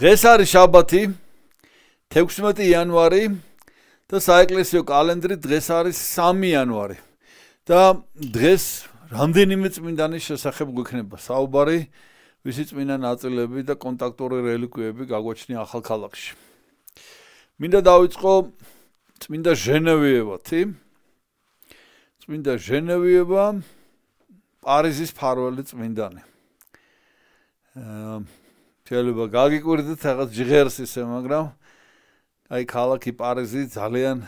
დღეს არის შაბათი 16 იანვარი და საეკლესიო კალენდრი დღეს არის 3 იანვარი და დღეს რამდენიმე წმინდანის შესახებ გვექნება საუბარი ვისი წმინდა ნაწილები და კონტაქტური რელიკვიები გაგვაჩნია ახალ ქალაქში მინდა დავიწყო წმინდა ჟენევიევათი წმინდა ჟენევიევა პარიზის ფარველი წმინდანი აა შეიძლება გაგიკვირდეთ რაღაც ჯღერს ისე, მაგრამ აი ქალაქი პარიზი ძალიან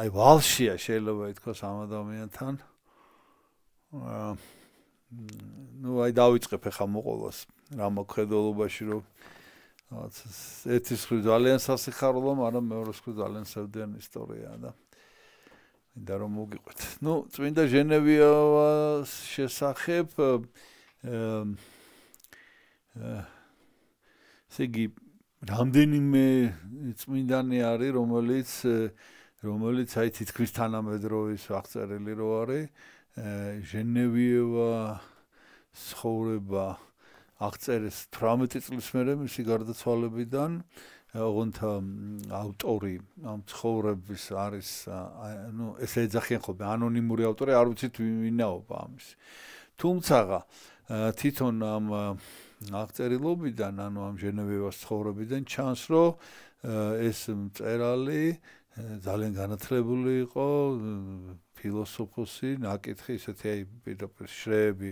აი ვალშია შეიძლება ითქოს ამ ადამიანთან. ну აი დავიწყებ ახლა მოყოლას რა მოხედულობაში რომ რაღაც ერთი სხვა ძალიან სასიხარულო, მაგრამ მეორე სხვა ძალიან სევდიან ისტორიაა და მინდა რომ მოგიყვეთ. ну წმინდა ჟენევიას შესახებ აა ესეგი რამდენიმე წმინდანი არის, რომელიც რომელიც აი თითქმის თანამედროვის აღწერილი რო არის, ჟენევიევა ცხოვრება აღწერეს 18 წლის მერე მისი გარდაცვალებიდან ოღონდა ავტორი ამ ცხოვრების არის ну ესე ეძახიან ხოლმე ანონიმური ავტორი არ ვიცით ვინაობა ამის თუმცა თვითონ ამ აღწერილობიდან, ანუ ამ ჟენევევას ცხოვრებიდან ჩანს, რომ ეს მწერალი ძალიან განათლებული იყო ფილოსოფოსი, ნაკითხი ისეთი აი პირდაპირ შრეები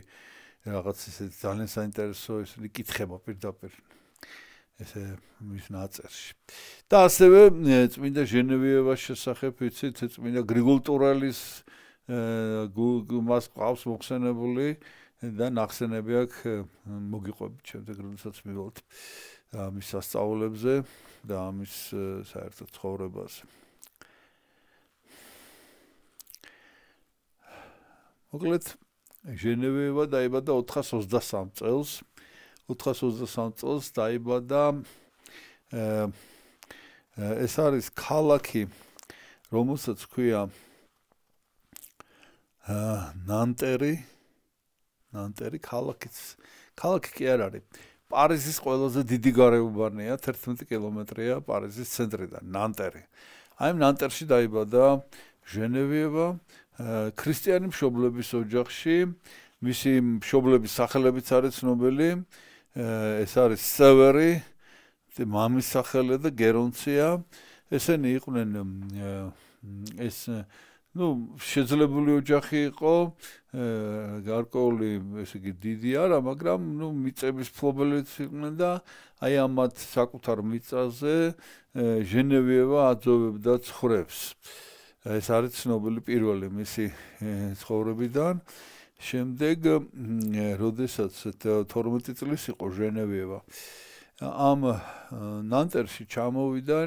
რაღაც ისეთ ძალიან საინტერესო ისინი კითხება პირდაპირ ესე მის ნაწერში. და ასევე წმინდა ჟენევევას შესახებ ვიცით, წმინდა გრიგოლ ტურელის მას ყავს მოხსენებული და ნახსენები აქვს მოგიყვებით შემდეგ როდესაც მივალთ ამის სასწაულებზე და ამის საერთოდ ცხოვრებაზე. მოკლედ ჟენევა დაიბადა 423 წელს. 423 წელს დაიბადა ეს არის ქალაქი რომელსაც ქვია ა ნანტერი ნანტერი ქალაქიც ქალაქი კი არ არის პარიზის ყველაზე დიდი გარეუბანია 11 კილომეტრია პარიზის ცენტრიდან ნანტერი აი ნანტერში დაიბადა ჟენევიევა ქრისტიანი მშობლების ოჯახში მისი მშობლების სახელებიც არის ცნობილი ეს არის სევერი ძე მამის სახელი და გერონცია ესენი იყვნენ ეს ну შეძლებული ოჯახი იყო э гарკოული ესე იგი დიდი არა მაგრამ ну მიწების ფლობელიც იყვნენ და აი ამათ საკუთარ მიწაზე ჟენევიევა აძოვებდა ცხრებს ეს არის ცნობილი პირველი მისი ცხოვრებიდან შემდეგ როდესაც 12 წლის იყო ჟენევიევა ამ ნანტერში ჩამოვიდა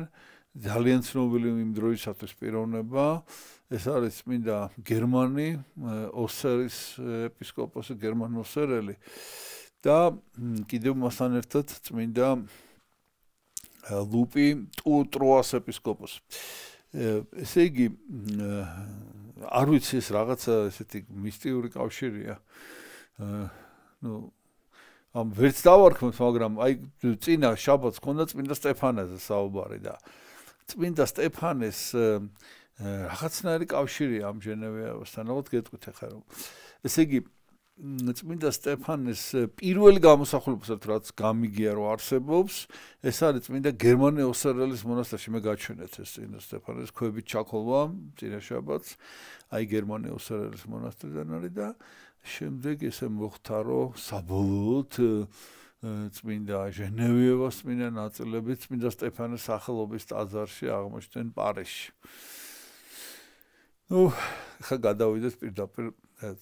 ძალიან ცნობილი იმ დროისათვის პიროვნება ეს არის მინდა გერმანი ოსერის ეპისკოპოსი გერმანოსერელი და კიდევ მასთან ერთად წმინდა ლუპი ტროას ეპისკოპოსი ესე იგი არ ვიცი ეს რაღაცა ესეთი მისტიური კავშირია ну ам ვერც დავარქმევთ მაგრამ აი წინა შაბათს ქონდა წმინდა სტეფანეს საუბარი და წმინდა სტეფანეს რაღაცნაირი კავშირი ამ ჟენევიასთან ალბათ გეტყვით ახლა რომ ესე იგი წმინდა სტეფანეს პირველი გამოსახულებასაც რაც გამიგია რომ არსებობს ეს არის წმინდა გერმანე ოსერელის მონასტერში მე გაჩვენეთ ეს წინა სტეფანეს ქვევით ჩაქოლვა წინაშაბათს აი გერმანე ოსერელის მონასტერიდან არის და შემდეგ ესე მოხდა რომ საბოლოოდ წმინდა ჟენევიევას წმინდა ნაწილები წმინდა სტეფანეს სახელობის ტაძარში აღმოჩნდნენ პარიზში ну ხა გადავიდეთ პირდაპირ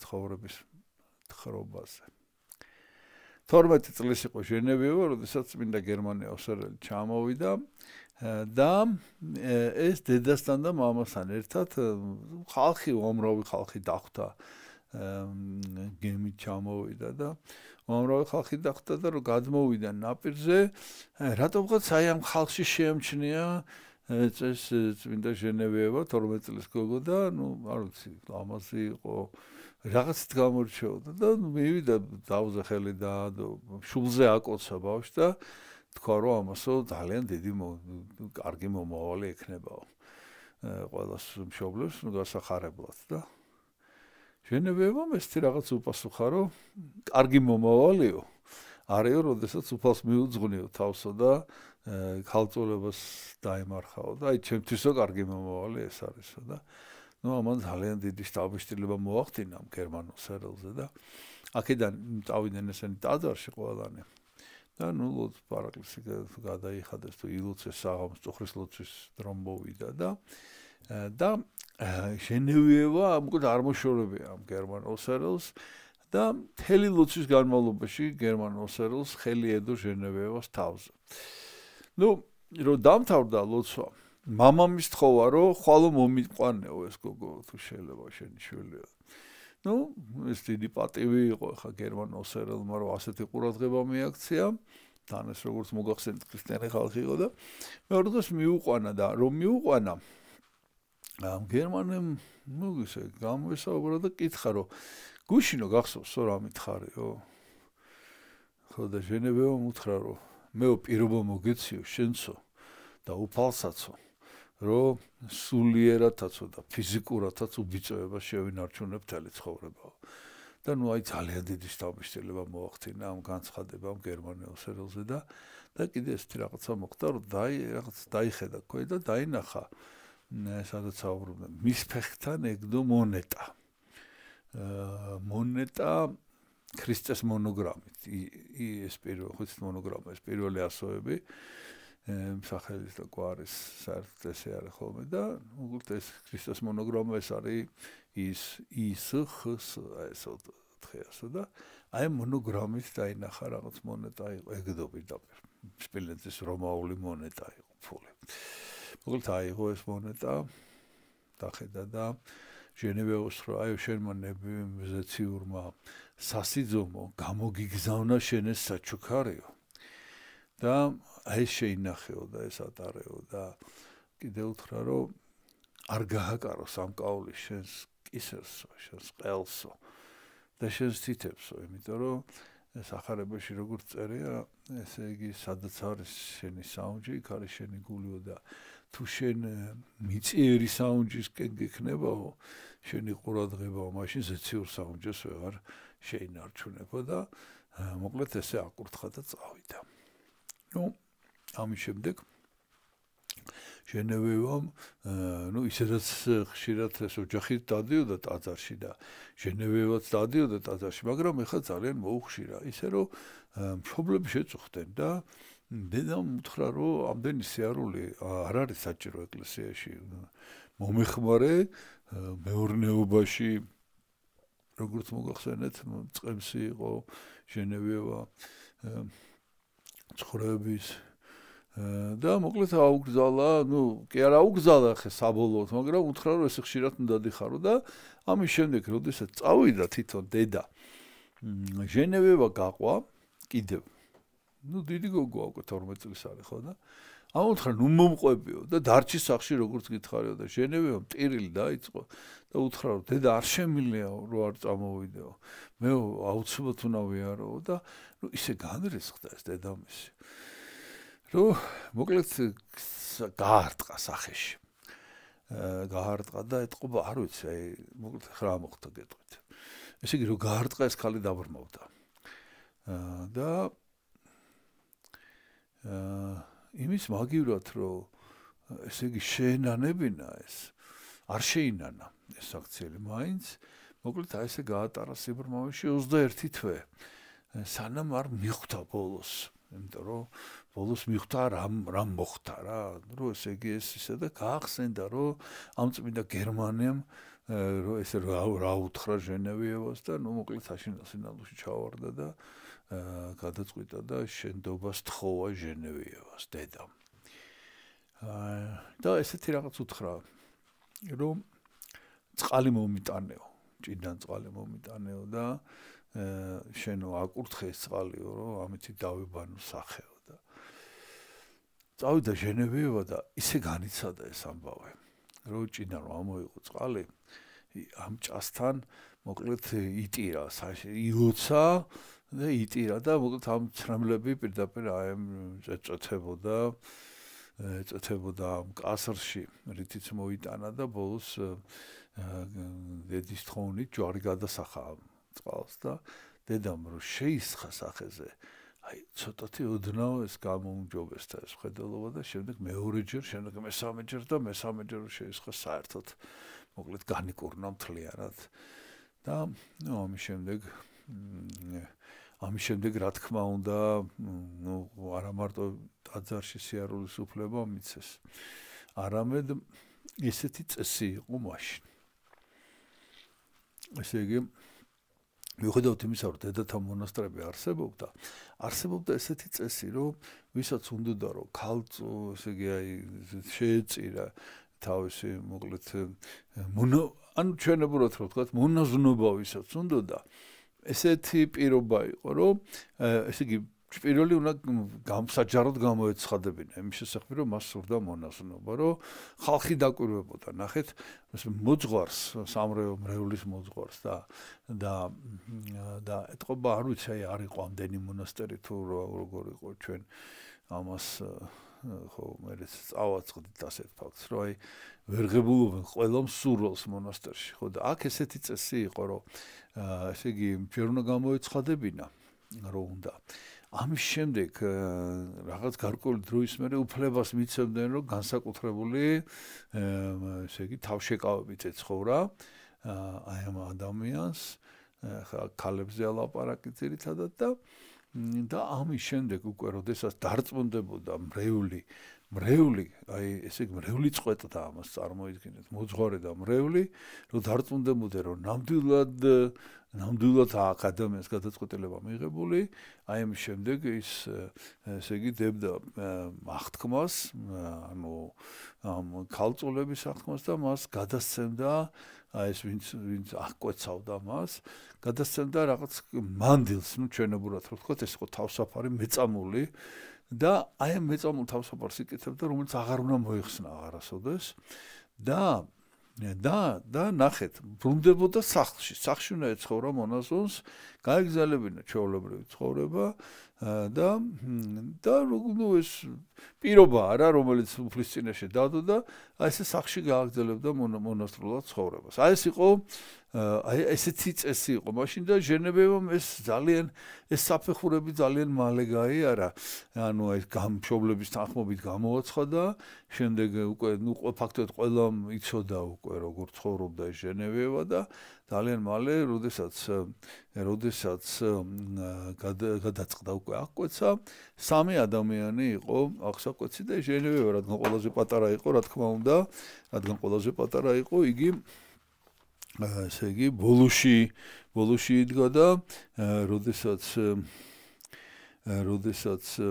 ცხოვრების თხრობაზე 12 წლის იყო ჟენევიო, როდესაც მინდა გერმანია ოსერელი ჩამოვიდა და ეს დედასთან და მამასთან ერთად ხალხი უმრავი ხალხი დახვდა გემით ჩამოვიდა და უმრავი ხალხი დახვდა და რომ გადმოვიდა ნაპირზე, რატომღაც აი ამ ხალხში შეემჩნია წეს წინდა ჟენევეევა 12 წლის გოგო და ნუ არ ვიცი ლამაზი იყო რაღაც გამორჩეოდა და მივიდა დაუზე ხელი და შულზე აკოცა ბავშვი და თქვა რომ ამასო ძალიან დიდი კარგი მომავალი ექნებაო ყველას მშობლებს გასახარებლად და ჟენევეევა მესტი რაღაც უპასუხარო კარგი მომავალიო არეო როდესაც უფალს მიუძღნიო თავსო და ქალწულებას დაემარხაო და აი ჩემთვისო კარგი მომავალი ეს არისო და ну ამან ძალიან დიდი შტაბიშტილება მოახდინა გერმანულ სერელზე და აქედან წავიდნენ ესენი ტაძარში ყველანი და ну ლოც პარაკლისი გადაიხადეს თუ ილოცეს საღამოს წხრის ლოცვის დრომბოვიდა და და შენევიევა უკვე არმოშორებია ამ გერმანულ სერელს და მთელი ლოცვის განმავლობაში გერმანულ სერელს ხელი ედო შენევიევას თავზე ну რო დამთავრდა ლოცვა მამამის თხოვა რომ ხვალო მომიყვანეო ეს გოგო თუ შეიძლება შენი შვილია ну ეს დიდი პატივი იყო ხა გერმანოსერელმა რომ ასეთი ყურადღება მიაქცია თან ეს როგორც მოგახსენეთ ქრისტიანი ხალხი იყო და მეორე დღეს მიუყვანა და რომ მიუყვანა ამ გერმანემ მოგესე გამოსაუბრა და კითხა რომ გუშინო გახსოვს რა მითხარიო ხო და ჟენევე მომთხრა რომ მეო პირობა მოგეციო შენცო და უფალსაცო რომ სულიერათაცო და ფიზიკურათაც უბიწოება შევინარჩუნებ თელი ცხოვრებაო და ნუ აი ძალიან დიდი შთაბეჭდილება მოახდინა ამ განცხადებამ გერმანელ სერელზე და და კიდე ესეთი რაღაცა მოხდა რომ დაი რაღაც დაიხედა ხო და დაინახა სადაც აღვრუნდა მის ფეხთან ეგდო მონეტა აა მონეტა ქრისტეს მონოგრამით ეს პირველი ხუთი მონოგრამა ეს პირველი ასოები სახელის და კვარის საერთოდ ესე არის ხოლმე და უკეთ ეს ქრისტეს მონოგრამა ეს არის ის ის ხს ეს თეასო და აი მონოგრამით დაინახა რაღაც მონეტა იყო ეგდობი და სპილენძის რომაული მონეტა იყო ფული უკეთ აიღო ეს მონეტა დახედა და ხედა და ჟენევეოს რო აი შენმა ნებიზეციურმა სასიძომო გამოგიგზავნა შენს საჩუქარიო და აი შეინახეო და ეს ატარეო და კიდე უთხრა რომ არ გააკარო სამკაული შენს კისერსო შენს ყელსო და შენს თითებსო იმიტომ რომ სახარებაში როგორც წერია ესე იგი სადაც არის შენი საუნჯი იქ არის შენი გულიო და თუ შენ მიწიერი საუნჯის გეკნებაო შენი ყურადღებაო მაშინ ზეციურ საუნჯს ვეღარ შეინარჩუნებო და მოკლედ ესე აკურთხა და წავიდა. ნუ ამის შემდეგ ჟენევევამ ნუ ისედაც ხშირად ეს ოჯახი დადიოდა ტაძარში და ჟენევევაც დადიოდა ტაძარში მაგრამ ეხა ძალიან მოუხშირა ისე რომ მშობლები შეწუხდნენ და აა დედამ თქრა რომ ამდენი სიარული არ არის საჭირო ეკლესიაში მომეხმარე მეორნეობაში როგორც მოგახსენეთ წყემსი იყო ჟენევევა ცხრების და მოკლედ აუგზალა, ну, კი არა აუგზალა ხე საბოლოოდ, მაგრამ უთხრა რომ ეს ხშირად უნდა დადიხარო და ამის შემდეგ, როდესაც წავიდა თვითონ დედა ჟენევევა გაყვა, კიდევ ну დიდი გოგოა უკვე 12 წლის არის ხო და აუთხრა ნუ მომყვებიო და დარჩის სახში როგორც გითხარიო და ჟენევიო პირილი დაიწყო და უთხრა რომ დედა არ შემილია რომ არ წამოვიდეო მე აუცილებლად უნდა ვიარო და ну ისე განრისხდა ეს დედამისი რომ მოკლედ გაარტყა სახეში გაარტყა და ეთყობა არ ვიცი აი მოკლედ ხრა მოხდა გეტყვით ესე იგი რომ გაარტყა ეს ქალი დაბრმავდა და იმის მაგივრად რომ ესე იგი შეენანებინა ეს არ შეინანა ეს საქციელი მაინც მოკლედ აი ესე გაატარა სიბრმავეში 21 თვე სანამ არ მიხვდა ბოლოს იმიტომ რომ ბოლოს მიხვდა რამ რამ მოხდა რა ნუ ესე იგი ეს ისა და გაახსენდა რომ ამ წმინდა გერმანიამ რო ესე რა რა უთხრა ჟენევიევას და ნუ მოკლედ საშინაში ჩავარდა და გადაწყვიტა და შენდობას თხოვა ჟენევიევას დედა. აა და ესეთი რაღაც უთხრა რომ წყალი მომიტანეო, ჭიდან წყალი მომიტანეო და აა შენო აკურთხეს წყალიო, რომ ამიცი დავიბანო სახეო და წავიდა ჟენევიევა და ისე განიცადა ეს ამბავე. აა რო ჭიდა რომ ამოიღო წყალი ამ ჭასთან მოკლედ იტირა იოცა და იტირა და მოკლედ ამ ცრემლები პირდაპირ აემ წეწეთებოდა წეწეთებოდა ამ კასრში რითიც მოიტანა და ბოლოს დედის თხოვნით ჯვარი გადასახა წყალს და დედამ რო შეისხა სახეზე აი ცოტათი უდნო ეს გამომჯობეს და ეს ხედელობა და შემდეგ მეორე ჯერ, შემდეგ მესამე ჯერ და მესამე ჯერ შეიძლება საერთოდ მოკლედ განიკურნო მთლიანად. და ნუ ამის შემდეგ ამის შემდეგ რა თქმა უნდა, ნუ არა მარტო დაძარში სიარულის უფლება მიცეს. არამედ ესეთი წესი იყო მაშინ. ესე იგი მიუხედავად იმისა, რომ დედათა მონასტრები არსებობდა, არსებობდა ესეთი წესი, რომ ვისაც უნდოდა რომ ქალც, ესე იგი, აი შეეწირა თავისი მოკლედ მონო ანუ ჩვენებურად რა ვთქვათ, მონაზნობა ვისაც უნდოდა, ესეთი პირობა იყო, რომ ესე იგი პირველი უნდა გამსაჯაროდ გამოეცხადებინა იმ შესახებ რომ მას სურდა მონაზნობა რომ ხალხი დაკვირვებოდა ნახეთ ეს მოძღვარს სამრევ მრევლის მოძღვარს და და და ეთყობა არ ვიცი აი არის ყამდენი მონასტერი თუ როგორ იყო ჩვენ ამას ხო მე ეს წავაწყდით ასეთ ფაქტს რომ აი ვერღებულობენ ყველა მსურველს მონასტერში ხო და აქ ესეთი წესი იყო რომ ესე იგი ჯერ უნდა გამოეცხადებინა რო უნდა ამის შემდეგ э, რაღაც გარკვეული დროის მერე უფლებას მიცემდნენ რომ განსაკუთრებული э, ესე იგი თავშეკავებით ეცხოვრა э, აი ამ ადამიანს ხალებზე ალაპარაკი ძირითადად და და ამის შემდეგ უკვე როდესაც დარწმუნდებოდა მრევლი მრევლი, აი ესე იგი მრევლი წყვეტდა ამას წარმოიდგინეთ, მოძღარი და მრევლი, რომ დარწმუნდებოდე რომ ნამდვილად ნამდვილად აკადემიას გადაწყვეტილება მიიღებული, აი ამ შემდეგ ის ესე იგი დებდა მახთქმას, ანუ ქალწულების ახთქმას და მას გადასცემდა აი ეს ვინც ვინც აკვეცავდა მას, გადასცემდა რაღაც მანდილს, ну ჩვენებურად რო ვთქვა, ეს იყო თავსაფარი მეწამული და აი ამ მეწამულ თავსაბარს იკეთებდა, რომელიც აღარ უნდა მოიხსნა აღარასოდეს და და და ნახეთ, ბრუნდებოდა სახლში, სახლში უნდა ეცხოვრა მონაზონს, გაიგზალებინა ჩეულებრივი ცხოვრება და და ნუ ეს პირობა არა რომელიც უფლის წინაშე დადო და აი ესე სახში გააგზავნებდა მონასტრულად ცხოვრებას. აი ეს იყო აი ესეთი წესი იყო. მაშინ და ჟენევევამ ეს ძალიან ეს საფეხურები ძალიან მალე გაიარა. ანუ აი გამშობლების თანხმობით გამოაცხადა, შემდეგ უკვე ნუ ფაქტობრივად ყველამ იცოდა უკვე როგორ ცხოვრობდა ჟენევევა და ძალიან მალე, როდესაც როდესაც გადაწყდა უკვე აკვეცა, სამი ადამიანი იყო აღსაკვეცი და ჟენევე რადგან ყველაზე პატარა იყო, რა თქმა უნდა, რადგან ყველაზე პატარა იყო, იგი ესე იგი ბოლუში ბოლუში იდგა და როდესაც როდესაც э,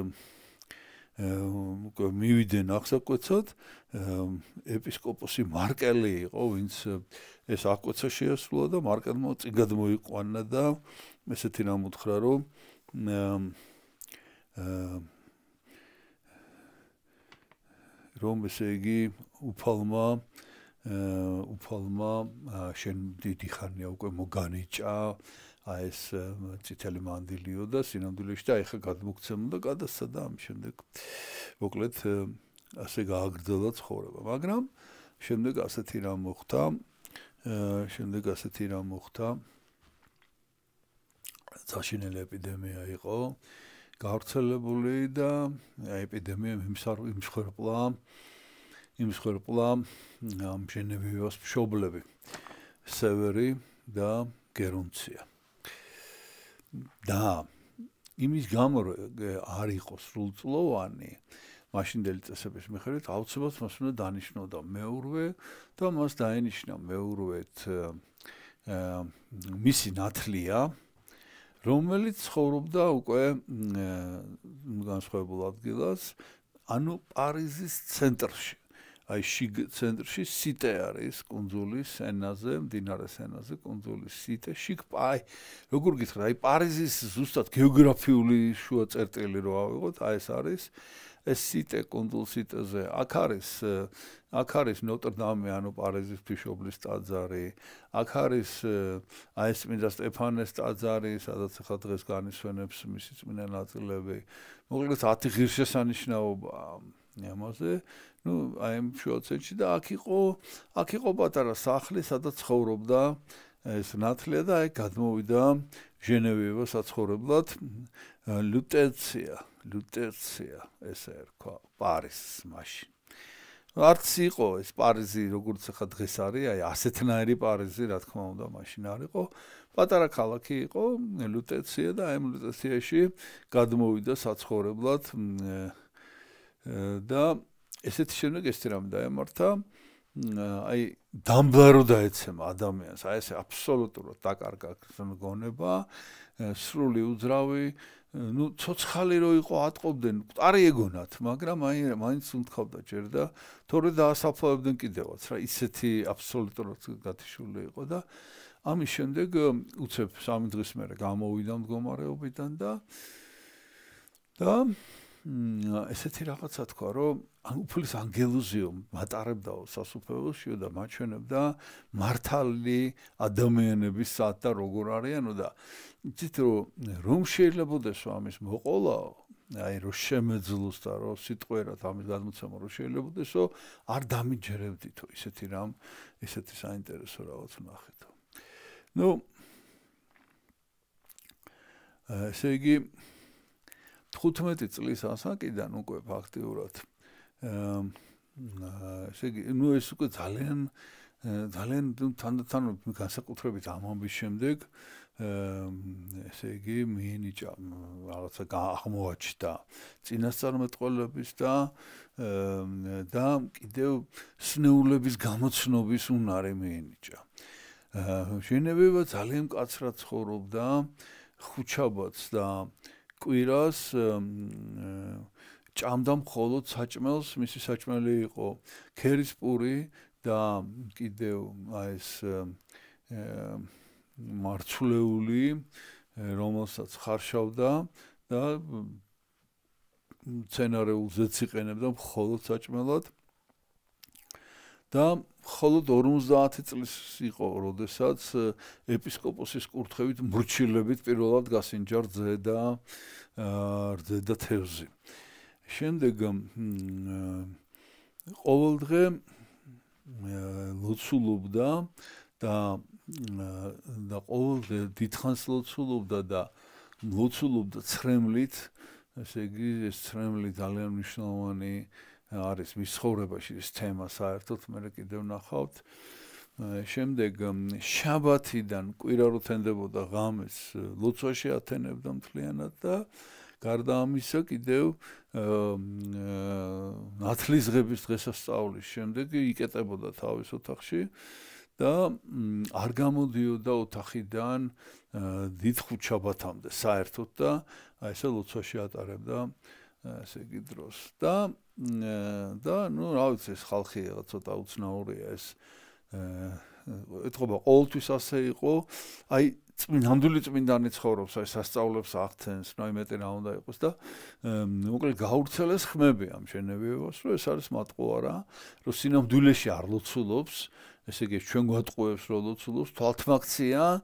მივიდნენ ახსაკვეცად, э, ეპისკოპოსი მარკელი იყო, ვინც ეს აკვეცა შეასრულა და მარკანმა წიგად მოიყვანა და ესეთი რამოთხრა რომ რომ ესე იგი უფალმა უფალმა შენ დიდი ხანია უკვე მოგანიჭა აი ეს ციტელი მანდილიო და სინამდვილეში და ეხა გადმოგცემდა გადასცა და ამ შემდეგ მოკლედ ასე გააგრძელა ცხოვრება მაგრამ შემდეგ ასეთი რამ მოხდა შემდეგ ასეთი რა მოხდა ძაშინელი ეპიდემია იყო გავრცელებული და ეპიდემია იმსარ იმშხერპლა იმშხერპლა ამ ჟენევიოს მშობლები სევერი და გერუნცია და იმის გამო არ იყო სრულწლოვანი მაშინდელი წესების მიხედვით აუცილებლად მას უნდა დანიშნოდა მეურვე და მას დაენიშნა მეურვეთ მისი ნათლია რომელიც ცხოვრობდა უკვე განსხვავებულ ადგილას ანუ პარიზის ცენტრში აი შიგ ცენტრში სიტე არის კონძულის სენაზე, დინარე სენაზე, კონძულის სიტე, შიგ აი როგორ გითხრა, აი პარიზის ზუსტად გეოგრაფიული შუა წერტილი რო ავიღოთ, აი ეს არის აა ეს სიტე კონდულ სიტეზე აქ არის აქ არის ნოტრდამი ანუ პარიზის ფიშობლის ტაძარი აქ არის აი ეს წმინდა სტეფანეს ტაძარი სადაც ახლა დღეს განისვენებს მისი წმინდა ნაწილები მოკლედ 10 ღირსშესანიშნაობა ნამოზე ну აი შოცეჩი და აქ იყო აქ იყო პატარა სახლი სადაც ცხოვრობდა ეს ნათლია და აი გადმოვიდა ჟენევევა საცხოვრებლად ლუტეცია ლუტეცია ესე ერქვა პარიზის მაშინ არც იყო ეს პარიზი როგორც ახლა დღეს არის აი ასეთნაირი პარიზი რა თქმა უნდა მაშინ არ იყო პატარა ქალაქი იყო ლუტეცია და აი ლუტეციაში გადმოვიდა საცხოვრებლად და ესეთ შემდეგ ესე რამ დაემართა აა აი დამბარო დაეცემა ადამიანს აი ეს აბსოლუტურად დაკარგა გონება სრული უძრავი ну цоцхали რო იყო атყობდნენ პტარი ეგონათ მაგრამ აი მაინც უთქავდა ჯერ და თორე დაასაფლავებდნენ კიდევაც რა ისეთი აბსოლუტურად გათიშული იყო და ამის შემდეგ უცებ სამი დღის მერე გამოვიდა მდგომარეობიდან და და ესეთი რაღაცა თქვა, რომ ანუ ფულის ანგელოზიო მატარებდა სასუფეველში და მაჩვენებდა მართალი ადამიანების სად და როგორ არიანო და იცით რომ რომ შეიძლება დესო ამის მოყოლაო აი რომ შემეძლოს და რომ სიტყვერად ამის გადმოცემა რომ შეიძლება დესო არ დამიჯერებდითო ესეთი რამ ესეთი საინტერესო რაღაც ნახეთო ნუ ესე იგი 15 წლის ასაკიდან უკვე ფაქტიურად ესე იგი ნუ ეს უკვე ძალიან ძალიან თანდათან განსაკუთრებით ამამის შემდეგ ესე იგი მინიჭა რაღაცა გამოაჩდა წინასწარმეტყველების და და კიდევ სნეულების გამოცნობის უნარი მინიჭა აა შენებივა ძალიან კაცრად ცხოვრობდა ხუჩაბაც და აა კვირას ჭამდა მხოლოდ საჭმელს, მისი საჭმელი იყო ქერის პური და კიდევ აი ეს მარცვლეული რომელსაც ხარშავდა და ცენარეულზეც იყენებდა მხოლოდ საჭმელად. და холод 50 წლის იყო, როდესაც ეპისკოპოსის კურთხევით მრჩილებით პირველად გასინჯა რძე და რძე და თევზი. შემდეგ ყოველ დღე ლოცულობდა და და ყოველ დღე დიდხანს ლოცულობდა და ლოცულობდა ცრემლით, ასე იგი ეს ცრემლი ძალიან მნიშვნელოვანი აა არის მისხოვრებაში ეს თემა საერთოდ მე კიდევ ნახავთ. შემდეგ შაბათიდან კვირაროთენდებოდა ღამეს ლოცვაში ათენებდა მთლიანად და გარდა ამისა კიდევ ნათლისღების დღესასწაულის შემდეგ იკეტებოდა თავის ოთახში და არ გამოდიოდა ოთახიდან დიდხუთ შაბათამდე საერთოდ და აი ესე ლოცვაში ატარებდა ესე იგი დროს და და ну, რა ვიცი, ეს ხალხი რა ცოტა უცნაურია ეს. э, ეთქობა ყოველთვის ასე იყო. აი, ნამდვილი წმინდანი ცხოვრობს, აი, სასწაულებს ახთენს, ნუ მეტი რა უნდა იყოს და უკვე გაურცელეს ხმები ამ შენებებს, რომ ეს არის მატყო არა, რომ სინამდვილეში არ ლოცულობს, ესე იგი ჩვენ გვატყუებს, რომ ლოცულობს თვალთმაქცია. აა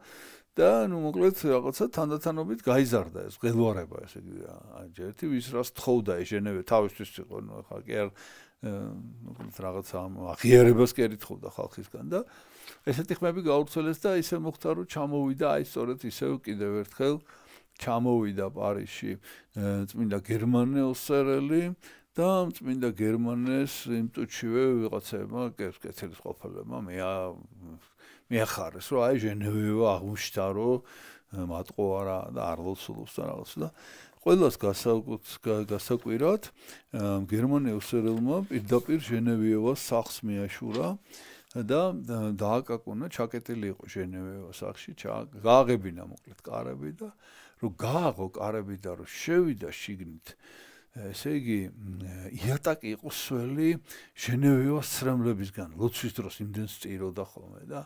და ну, მოკლედ რაღაცა თანდათანობით გაიზარდა ეს ღელვარება, ესე იგი, აი, ერთი ის რას თხოვდა ეჟენევე თავისთვის იყო, ну, ხა, კი არ მოკლედ რაღაცა აღიერებას კი ერთხოვდა ხალხისგან და ესეთი ხმები გაურცელეს და ისე მოხდა, რომ ჩამოვიდა აი, სწორედ ისე კიდევ ერთხელ ჩამოვიდა პარიში წმინდა გერმანელსერელი და წმინდა გერმანეს იმ წუთშივე ვიღაცებმა კეთილის ყოფილებმა მე მეხარეს რომ აი ჟენევა აღმოჩნდა რომ მატყო არა და არ ლოცულობს და რაღაც და ყველას გასაკვირად გერმანიოსერელმა პირდაპირ ჟენევას სახს მიაშურა და დააკაკუნა ჩაკეტილი იყო ჟენევას სახში გააღებინა მოკლედ კარები და რომ გააღო კარები და რომ შევიდა შიგნით ესე იგი იატაკი იყო სველი ჟენევიოს ცრემლებისგან ლოცვის დროს იმდენს წიროდა ხოლმე და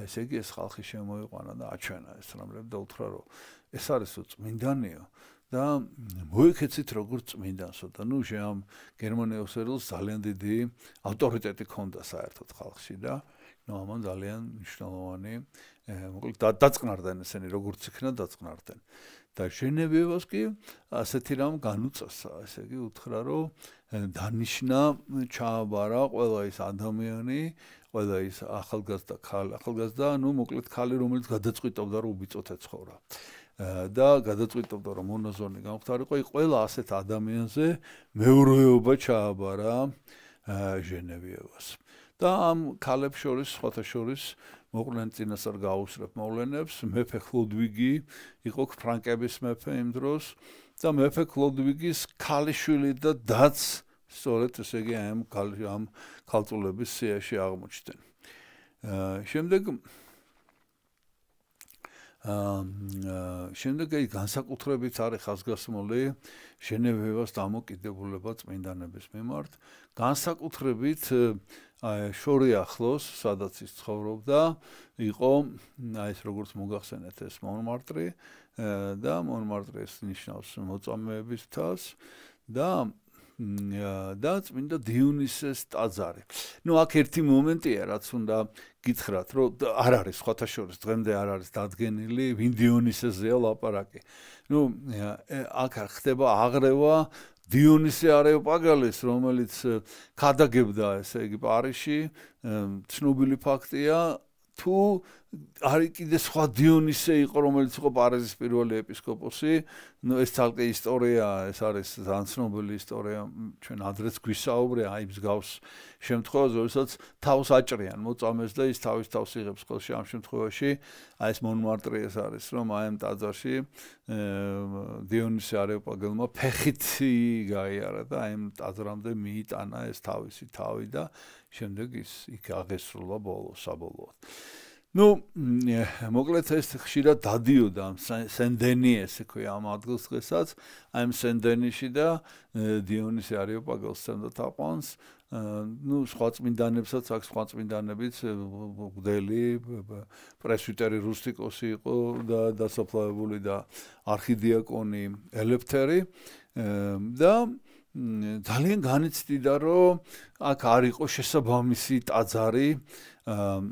ესე იგი ეს ხალხი შემოიყვანა და აჩვენა ეს ცრემლები და უთხრა რომ ეს არის წმინდანიო და მოიქეცით როგორ წმინდანსო და ნუ შეამ გერმანიოსერილს ძალიან დიდი ავტორიტეტი ჰქონდა საერთოდ ხალხში და ნუ ამან ძალიან მნიშვნელოვანი მოკლედ დაწყნარდნენ ესენი როგორც იქნა დაწყნარდნენ და შენებევას კი ასეთი რამ განუწესა, ესე იგი უთხრა რომ დანიშნა ჩააბარა ყველა ის ადამიანი, ყველა ის ახალგაზრდა ქალი, ახალგაზრდა, ну, მოკლედ ქალი, რომელიც გადაწყვიტობდა რომ უბიწოთა ცხოვრა. და გადაწყვიტობდა რომ მონაზონი გამختارიყო, იქ ყველა ასეთ ადამიანზე მეურვეობა ჩააბარა ჟენევიევას. და ამ ქალებს შორის, სხვათა შორის მოყვლენ წინასწარ გაუსრებ მოვლენებს მეფე ხლოდვიგი იყო ფრანკების მეფე იმ დროს და მეფე ხლოდვიგის ქალიშვილი და დაც სწორედ ესე იგი ამ ამ ქალწულების სიაში აღმოჩნდნენ შემდეგ აა შემდეგ ის განსაკუთრებით არის ხაზგასმული ჟენევევას დამოკიდებულება წმინდანების მიმართ განსაკუთრებით შორი ახლოს, სადაც ის ცხოვრობდა, იყო აი ეს როგორც მოგახსენეთ ეს მონმარტრი და მონმარტრეს ნიშნავს მოწამეების თავს და და წმინდა დიონისეს ტაძარი. ნუ აქ ერთი მომენტია, რაც უნდა გითხრათ, რომ არ არის სხვათა შორის დღემდე არ არის დადგენილი ვინ დიონისეზეა ლაპარაკი. ნუ აქ ხდება აღრევა დიონისე არეოპაგალეს, რომელიც ხადაგებდა, ესე იგი, პარიში, ცნობილი ფაქტია, თუ არი კიდე სხვა დიონისე იყო რომელიც იყო პარიზის პირველი ეპისკოპოსი ნუ ეს თალკე ისტორია ეს არის ზანცნობილი ისტორია ჩვენ ადრეც გვისაუბრე აი მსგავს შემთხვევაზე როდესაც თავს აჭრიან მოწამეს და ის თავის თავს იღებს ხელში ამ შემთხვევაში აი ეს მონმარტრი ეს არის რომ აი ამ ტაძარში დიონისე არეპაგელმა ფეხით გაიარა და აი ამ ტაძრამდე მიიტანა ეს თავისი თავი და შემდეგ ის იქ აღესრულა ბოლო საბოლოოდ. ну могла это хшида дадио да сендени ესე ქვია ამ ადგილს დღესაც აი ამ სენდენიში და დიონისე არიოპაგელსთან და თაყვანს ну სხვა წმინდანებსაც აქვს სხვა წმინდანებიც გდელი პრესვიტერი რუსტიკოსი იყო და დასაფლავებული და არქიდიაკონი ელეფთერი და ძალიან განიცდიდა რომ აქ არისო შესაბამისი ტაძარი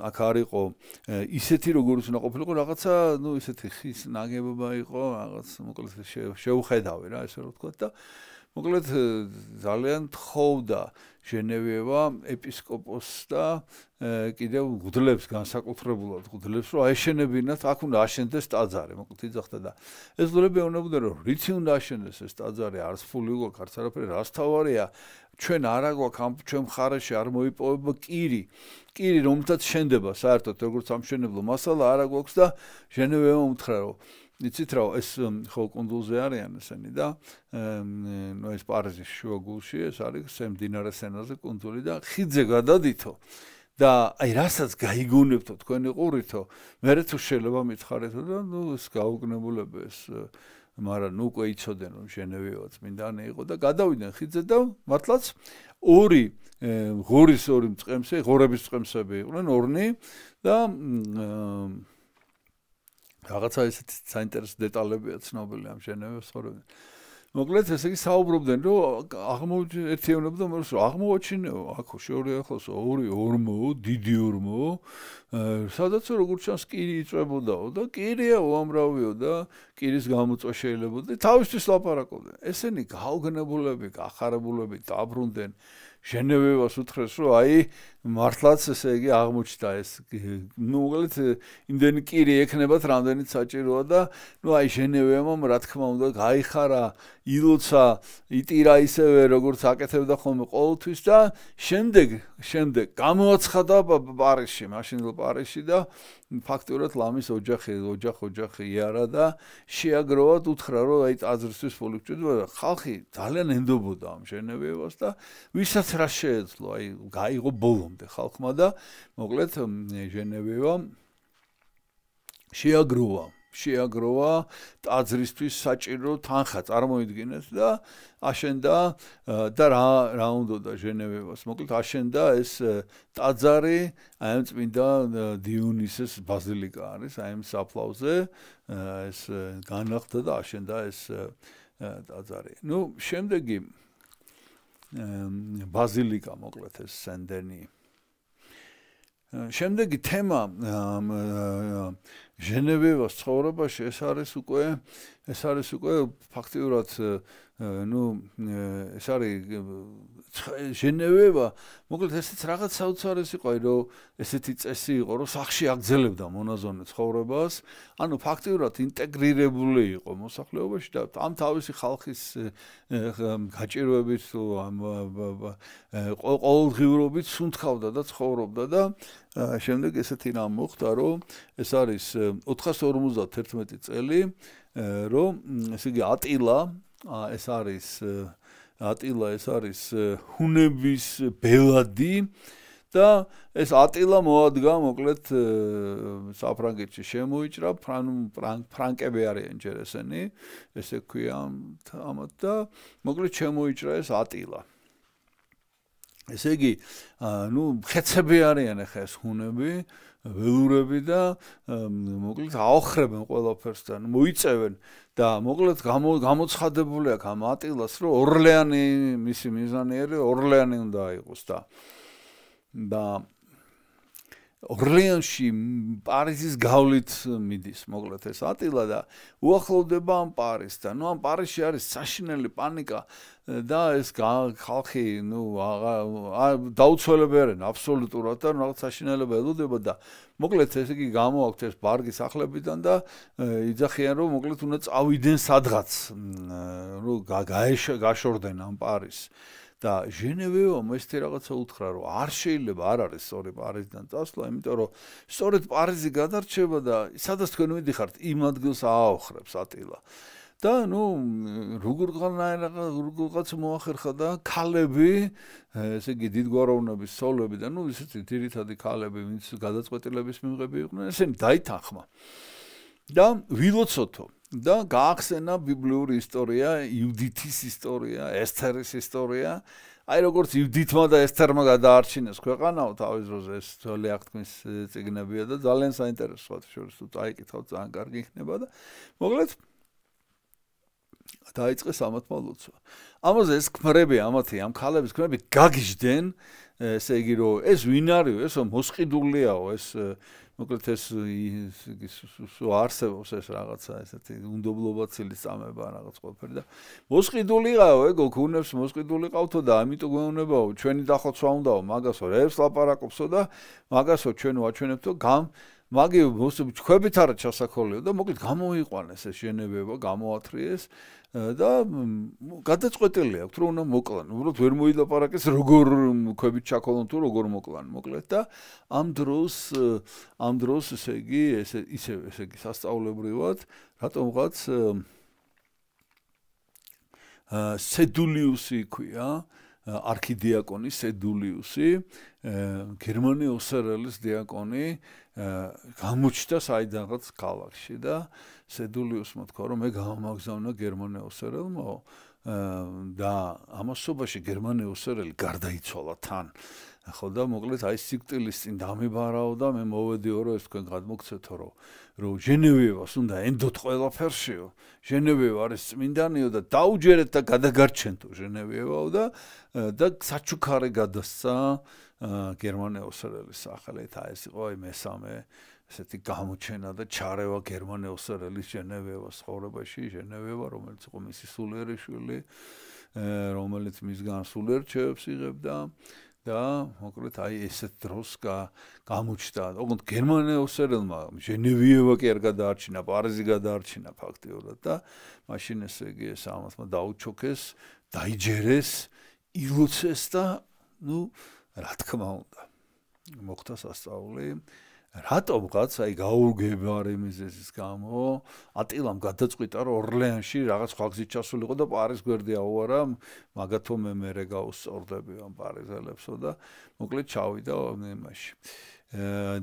აქ არისო ისეთი როგორც უნდა ყოფილიყო რაღაცა ну ისეთი ხის ნაგებობა იყო რაღაც მოკლედ შეუხედავი რა ესე რომ ვთქვა და მოკლედ ძალიან თხოვდა ჟენევევა ეპისკოპოს და კიდევ გუდლებს განსაკუთრებულად გუდლებს რომ აეშენებინათ აქ უნდა აშენდეს ტაძარი მოკლედ იძახდა და ეს ძლები უნდა რომ რიცი უნდა აშენდეს ეს ტაძარი არც ფული გვაქვს არც არაფერი რას თავარია ჩვენ არა გვაქვს ამ ჩვენ ხარაში არ მოიპოვება კირი კირი რომელსაც შენდება საერთოდ როგორც სამშენებლო მასალა არა გვაქვს და ჟენევევა უთხრა რომ იცით რა ეს ხოლკუნდულზე არიან ესენი და ნუ ეს პარიზის შუაგულში ეს არის სემ დინარა სენაზე კუნძული და ხიძე გადადითო და აი რასაც გაიგონებთო თქვენი ყურითო მე რა თუ შეიძლება მითხარეთო და ნუ ეს გაუგნებულებია ეს მაგრამ ნუ უკვე იცოდნენ რომ ჟენევიოც მინდანე იყო და გადავიდნენ ხიძე და მართლაც ორი ღორის ორი წყემსე ღორების წყემსები იყვნენ ორნი და რაღაცა ესეთი საინტერესო დეტალებია ცნობილი ამ შენევეს ხოლმე. მოკლედ ესე იგი საუბრობდნენ რომ აღმოჩინ ერთიანობა მაგრამ რომ აღმოჩინეო აქ შორი ახლოს 2 40 დიდი 40 სადაც როგორც ჩანს კირი იწვებოდაო და კირიაო ამრავიო და კირის გამოწვა შეიძლება და თავისთვის ლაპარაკობდნენ ესენი გაოგნებულები გახარებულები დაბრუნდნენ ჟენევევას უთხრეს, რომ აი მართლაც ესე იგი აღმოჩნდა ეს ნუ უღალეთ იმდენი კირი ექნებათ რამდენიც საჭიროა და ნუ აი ჟენევევამ რა თქმა უნდა გაიხარა ილოცა იტირა ისევე როგორც აკეთებდა ხოლმე ყოველთვის და შემდეგ შემდეგ გამოაცხადა პარიზში, მაშინ პარიზში და ფაქტურად ლამის ოჯახი ოჯახ ოჯახი არა და შეაგროვოთ უთხრა რომ აი აზრისთვის ფოლიქჭდება ხალხი ძალიან ენდობოდა ამ შენებებს და ვისაც რა შეეძლო აი გაიღო ბოლომდე ხალხმა და მოკლედ hm, ჟენევევა შეაგროვა შეაგროვა ტაძრისთვის საჭირო თანხა წარმოიდგინეს და აშენდა და რა რა უნდა და ჟენევას მოკლედ აშენდა ეს ტაძარი აი ამ წმინდა დიონისეს ბაზილიკა არის აი ამ საფლავზე ეს განახლდა და აშენდა ეს ტაძარი ნუ შემდეგი ბაზილიკა მოკლედ ეს სენდენი შემდეგი თემა ჟენევევას ცხოვრებაში ეს არის უკვე ეს არის უკვე ფაქტიურად ნუ ეს არის ჟენევევა მოკლედ ესეც რაღაც საოცარი იყო რომ ესეთი წესი იყო რომ სახში აგზელებდა მონაზონე ცხოვრებას ანუ ფაქტიურად ინტეგრირებული იყო მოსახლეობაში და ამ თავისი ხალხის გაჭირვებით ამ ყოველდღიურობით სუნთქავდა და ცხოვრობდა და შემდეგ ესეთი რამ მოხდა რომ ეს არის 451 წელი რომ ესე იგი ატილა ეს არის ატილა ეს არის ჰუნების ბელადი და ეს ატილა მოადგა მოკლედ საფრანგეთში შემოიჭრა ფრან ფრანკები არიან ჯერ ესენი ესე ქვია ამათ და მოკლედ შემოიჭრა ეს ატილა ესე იგი ნუ ხეცები არიან ახლა ეს ჰუნები ველურები და მოკლედ აოხრებენ ყველაფერს და მოიწევენ და მოკლედ გამოცხადებული აქვს ამ ატილას რომ ორლეანი მისი მიზანი არის ორლეანი უნდა იყოს და და ორლეანში პარიზის გავლით მიდის მოკლედ ეს ატილა და უახლოვდება ამ პარიზთან. ნუ ამ პარიზში არის საშინელი პანიკა და ეს ხალხი ნუ დაუცველებიერენ აბსოლუტურად და რაღაც საშინელება ელოდება და მოკლედ ეს იგი გამოაქვს ეს ბარგი სახლებიდან და იძახიან რომ მოკლედ უნდა წავიდნენ სადღაც რომ გაეშ გაშორდნენ ამ პარიზს. და ჟენევეომ ეს თი რაღაცა უთხრა რომ არ შეიძლება არ არის სწორი პარიზიდან წასვლა იმიტომ რომ სწორედ პარიზი გადარჩება და სადაც თქვენ მიდიხართ იმ ადგილს ააოხრებს ატილა და ნუ როგორ განაერა როგორღაც მოახერხა და ქალები ესე იგი დიდგვაროვნების სოლები და ნუ ისეთი ძირითადი ქალები ვინც გადაწყვეტილების მიღები იყვნენ ესე დაითანხმა და ვილოცოთო და გააახსენა ბიბლიური ისტორია, იუდითის ისტორია, ესთერის ისტორია. აი როგორც იუდითმა და ესთერმა გადაარჩინეს ქვეყანაო თავის დროზე ეს ძველი აღთქმის წიგნებია და ძალიან საინტერესოა შორის თუ წაიკითხავ ძალიან კარგი იქნება და მოკლედ დაიწყეს ამათმა ლოცვა. ამაზე ეს ქმრები ამათი ამ ქალების ქმრები გაგიჟდნენ ესე იგი რომ ეს ვინ არის ესო მოსყიდულიაო ეს მოკლედ ეს ის არსებობს ეს რაღაცა ესეთი უნდობლობაცილის წამება რაღაც ყველაფერი და მოსყიდულიყავ ეგო ქუნებს მოსყიდულიყავთო და ამიტომ გეუბნებაო ჩვენი დახოცვა უნდაო მაგასო რეებს ლაპარაკობსო და მაგასო ჩვენ ვაჩვენებთო გამ მაგი მოსებ ჩქვებით არა ჩასახოლეო და მოკლედ გამოიყვანეს ეს შენებება, გამოათრიეს და გადაწყვეტილი აქვს რომ უნდა მოკლან, უბრალოდ ვერ მოილაპარაკეს როგორ ქვებით ჩაქოლონ თუ როგორ მოკლან, მოკლედ და ამ დროს ამ დროს ესე იგი ესე ისე ესე იგი სასწაულებრივად რატომღაც აა სედულიუსი ქვია არქიდიაკონი სედულიუსი გერმანიოსერელის დიაკონი გამოჩნდა საიდანღაც ქალაქში და სედულიუსმა თქვა რომ მე გამომაგზავნა გერმანეოსერელმო და ამასობაში გერმანეოსერელი გარდაიცვალა თან ხო და მოკლედ აი სიკტილის წინ დამებარაო და მე მოვედიო რომ ეს თქვენ გადმოგცეთო რომ რომ ჟენევევას უნდა ენდოთ ყველაფერშიო ჟენევევა არის წმინდანიო და დაუჯერეთ და გადაგარჩენთო ჟენევევაო და და საჩუქარე გადასცა გერმანეოსრელი სახელით აი ეს იყო აი მესამე ესეთი გამოჩენა და ჩარევა გერმანეოსრელის ჟენევევას ხორებაში ჟენევევა რომელიც იყო მისი სულიერი შვილი რომელიც მის განსულერჩევებს იღებდა და მოკლედ აი ესეთ დროს გამოჩნდა. თუმცა გერმანელოსერელმა ჟენევიევა კი არ გადაარჩინა, პარიზი გადაარჩინა ფაქტიურად და მაშინ ესე იგი სამათმა დაუჩოქეს, დაიჯერეს, ილოცეს და ნუ რა თქმა უნდა მოხდა სასწაული. რატომღაც აი გაურგება რემიზესის გამო ატილამ გადაწყვიტა რომ ორლეანში რაღაც ხალხზით ჩასულიყო და პარიზ გვერდი აუარა მაგათო მე მერე გაუსწორდები ამ პარიზელებსო და მოკლედ ჩავიდა იმაში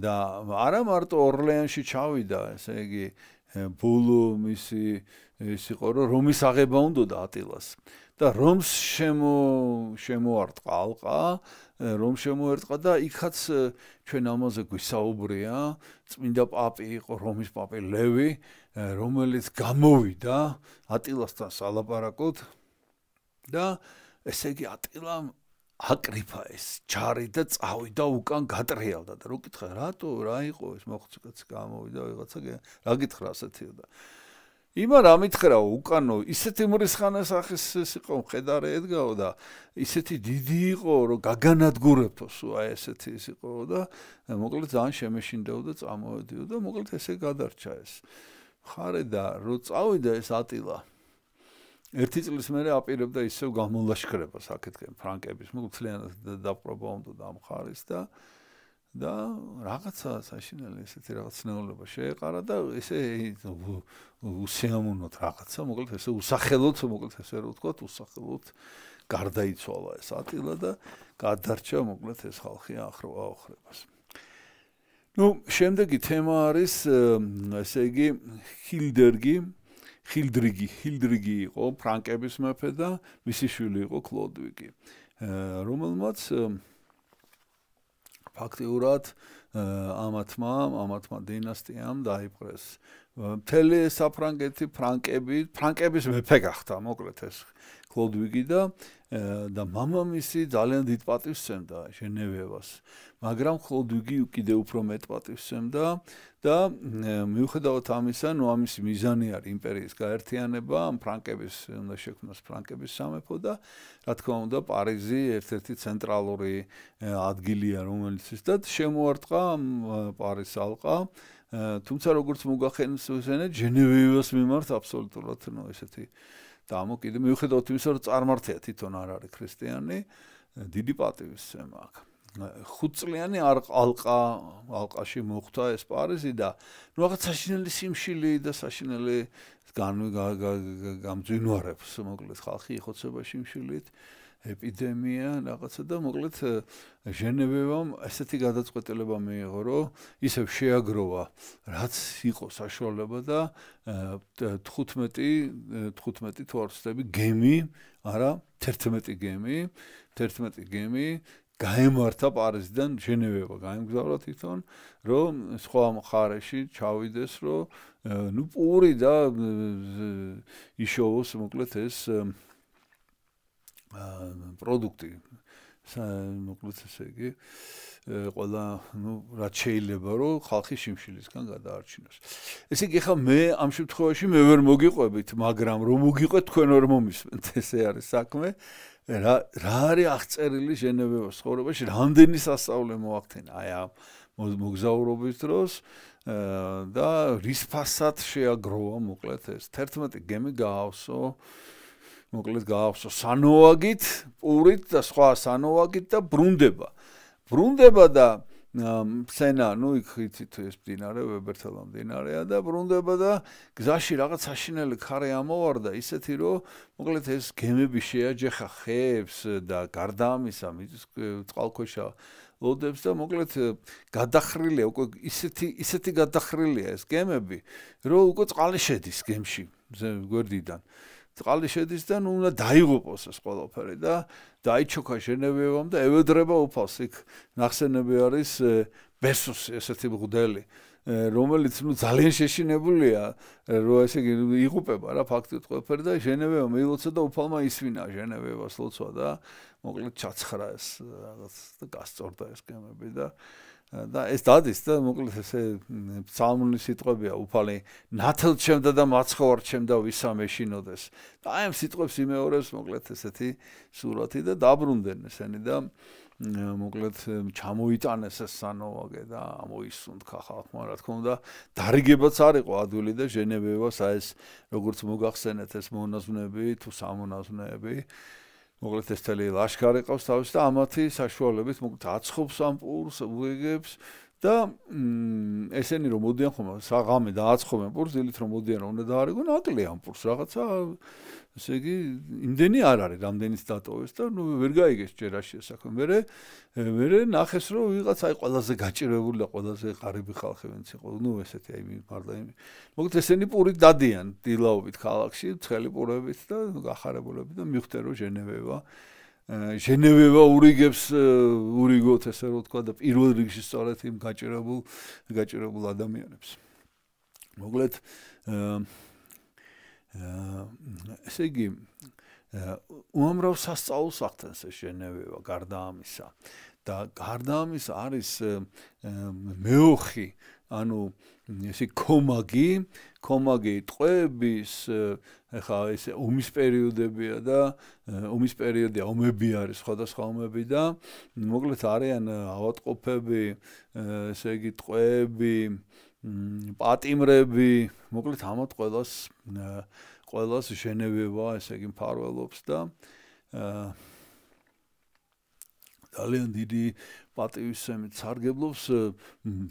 და არა მარტო ორლეანში ჩავიდა ესე იგი ბულო მისი ის იყო რომ რომის აღება უნდა და ატილას და რომს შემო შემოარტყა ალყა რომ შემოერწყა და იქაც ჩვენ ამაზე გვისაუბრია წმინდა პაპი იყო რომის პაპი ლევი რომელიც გამოვიდა ატილასთან სალაპარაკოთ და ესე იგი ატილამ აკრიფა ეს ჯარი და წავიდა უკან გატრიალდა და რო გითხრა რატო რა იყო ეს მოხუცი კაცი გამოვიდა ვიღაცა რა გითხრა ასეთი და იმა რა მითხრა უკანო ისეთი მრისხანეს ახის ეს იყო მხედარი ედგაო და ისეთი დიდი იყო რომ გაგანადგურებთოს აი ესეთი ის იყო და მოკლედ ძალიან შემეშინდაოდა წამოედიო და მოკლედ ესე გადარჩა ეს ხარე და რო წავიდა ეს ატილა ერთი წლის მერე აპირებდა ისევ გამოლაშქრებას აქეთკენ ფრანკების მოკლედ ძალიან დაპყრობა უნდა ამ ხარეს და და რაღაცა საშინელი ესეთი რაღაც ცნეულობა შეეყარა და ესე უსიამოვნოდ რაღაცა მოკლედ ესე უსახელოდ მოკლედ ესე რა ვთქვა უსახელოდ გარდაიცვალა ეს ატილა და გადარჩა მოკლედ ეს ხალხი ახრო აოხრებას ну შემდეგი თემა არის ესე იგი ჰილდერგი ჰილდრიგი ჰილდრიგი იყო ფრანკების მეფე და მისი შვილი იყო კლოდვიგი რომელმაც ფაქტიურად ამათმა ამათმა დინასტიამ დაიპყრეს მთელი საფრანგეთი ფრანკები, ფრანკების მეფე გახდა მოკლედ ეს კლოდვიგი და და მამამისი ძალიან დიდ პატივს სცემდა ჟენევევას, მაგრამ კლოდვიგი კიდევ უფრო მეტ პატივს სცემდა და მიუხედავად ამისა, ნუ ამისი მიზანი არის იმპერიის გაერთიანება, ფრანკების უნდა შექმნას ფრანკების სამეფო და რა თქმა უნდა პარიზი ერთ-ერთი ცენტრალური ადგილია, რომელიც ის და შემოარტყა პარიზს ალყა თუმცა როგორც მოგახენს ესენე ჯენევევას მიმართ აბსოლუტურად ნუ ესეთი და ამო კიდე მიუხედავად იმისა რომ წარმართია თვითონ არ არის ქრისტიანი დიდი პატივის მაქვს ხუთწლიანი არყალყა ალყაში მოხვდა ეს პარიზი და ნუ რაღაც საშინელი სიმშილი და საშინელი გამძინვარებს მოკლედ ხალხი ეხოცება სიმშილით эпидемия, რაღაცა და მოკლედ ჟენევევამ ესეთი გადაწყვეტილება მიიღო, რომ ისევ შეაგროვა რაც იყო საშუალება და 15 15 თვარცები გემი, არა 11 გემი, 11 გემი გაემართა პარიზიდან ჟენევევა, გაემგზავრა თვითონ, რომ სხვა მხარეში ჩავიდეს, რომ ნუ პური და იშოვოს მოკლედ ეს პროდუქტი მოკლედ ესე იგი ყველა ну რაც შეიძლება რომ ხალხი შიმშილისგან გადაარჩინოს ესე იგი ხა მე ამ შემთხვევაში მე ვერ მოგიყვებით მაგრამ რომ მოგიყვეთ თქვენ ორ მომისმენთ ესე არის საქმე რა რა არის აღწერილი ჟენევეს ხორებაში რამდენი სასწაულე მოახდენ აი ამ მოგზაურობის დროს და რის ფასად შეაგროვა მოკლედ ეს 11 გემი გააოსო მოკლედ გააფსო სანოვაგით, პურით და სხვა სანოვაგით და ბრუნდება. ბრუნდება და სენა, ну იქ იცით ეს დინარე, ვებერთელა დინარეა და ბრუნდება და გზაში რაღაც საშინელი ქარი ამოვარდა ისეთი, რომ მოკლედ ეს გემები შეაჯახა ხეებს და გარდა ამისა წყალქვეშა ოდებს და მოკლედ გადახრილია უკვე ისეთი ისეთი გადახრილია ეს გემები, რომ უკვე წყალი შედის გემში ზე გვერდიდან. წყალი შედის და ნუ უნდა დაიღუპოს ეს ყველაფერი და დაიჩოქა ჟენევევამ და ევედრება უფალს იქ ნახსენები არის ბესუს ესეთი მგდელი რომელიც ნუ ძალიან შეშინებულია რომ ესე იღუპება რა ფაქტიურად ყველაფერი და ჟენევევა მიილოცა და უფალმა ისვინა ჟენევევას ლოცვა და მოკლედ ჩაცხრა ეს რაღაც და გასწორდა ეს გემები და და ეს დადის და მოკლედ ესე ფსალმუნის სიტყვებია უფალი ნათელჩემდა და მაცხოვარჩემდა ვისამეშინოდეს და აი ამ სიტყვებს იმეორებს მოკლედ ესეთი სურათი და დაბრუნდნენ ესენი და მოკლედ ჩამოიტანეს ეს სანოვაგე და ამოისუნთქა ხალხმა რა თქმა უნდა დარიგებაც არ იყო ადვილი და ჟენევევა საერთოდ როგორც მოგახსენეთ ეს მონაზვნები თუ სამონაზვნეები მოკლედ ეს თელი ლაშქარი ყავს თავის და ამათი საშუალებით მოკლედ აცხობს ამ პურს, ვეგებს, და ესენი რომ მოდიან ხომ საღამე დააცხობენ პურს დილით რომ მოდიან რომ უნდა დაარეგონ აკლიან პურს რაღაცა ესე იგი იმდენი არ არის რამდენიც დატოვეს და ნუ ვერ გაიგეს ჯერ რა შეესახა მე მე ნახეს რომ ვიღაც აი ყველაზე გაჭირებული და ყველაზე ღარიბი ხალხი ვინც იყო ნუ ესეთი აი მარტო იმ მოგეთ ესენი პური დადიან დილაობით ქალაქში ცხელი პურებით და გახარებულები და მიხვდა რომ ჟენევევა ჟენევევა ურიგებს ურიგოთ ესე რომ თქვა და პირველ რიგში სწორედ იმ გაჭირებულ გაჭირებულ ადამიანებს. მოგლეთ აა ესე იგი უამრავ სასწაულს ახდენს ჟენევევა გარდა ამისა და გარდა ამის არის მეოხი ანუ ესე კომაგი კომაგი ტყვეების ეხა ეს ომის პერიოდებია და ომის პერიოდია, ომები არის, სხვადასხვა ომები და მოკლედ არიან ავატყოფები, ესე იგი ტყვეები, პატიმრები, მოკლედ ამათ ყველას ყველას შენევევა, ესე იგი ფარველობს და ძალიან დიდი პატივისცემით სარგებლობს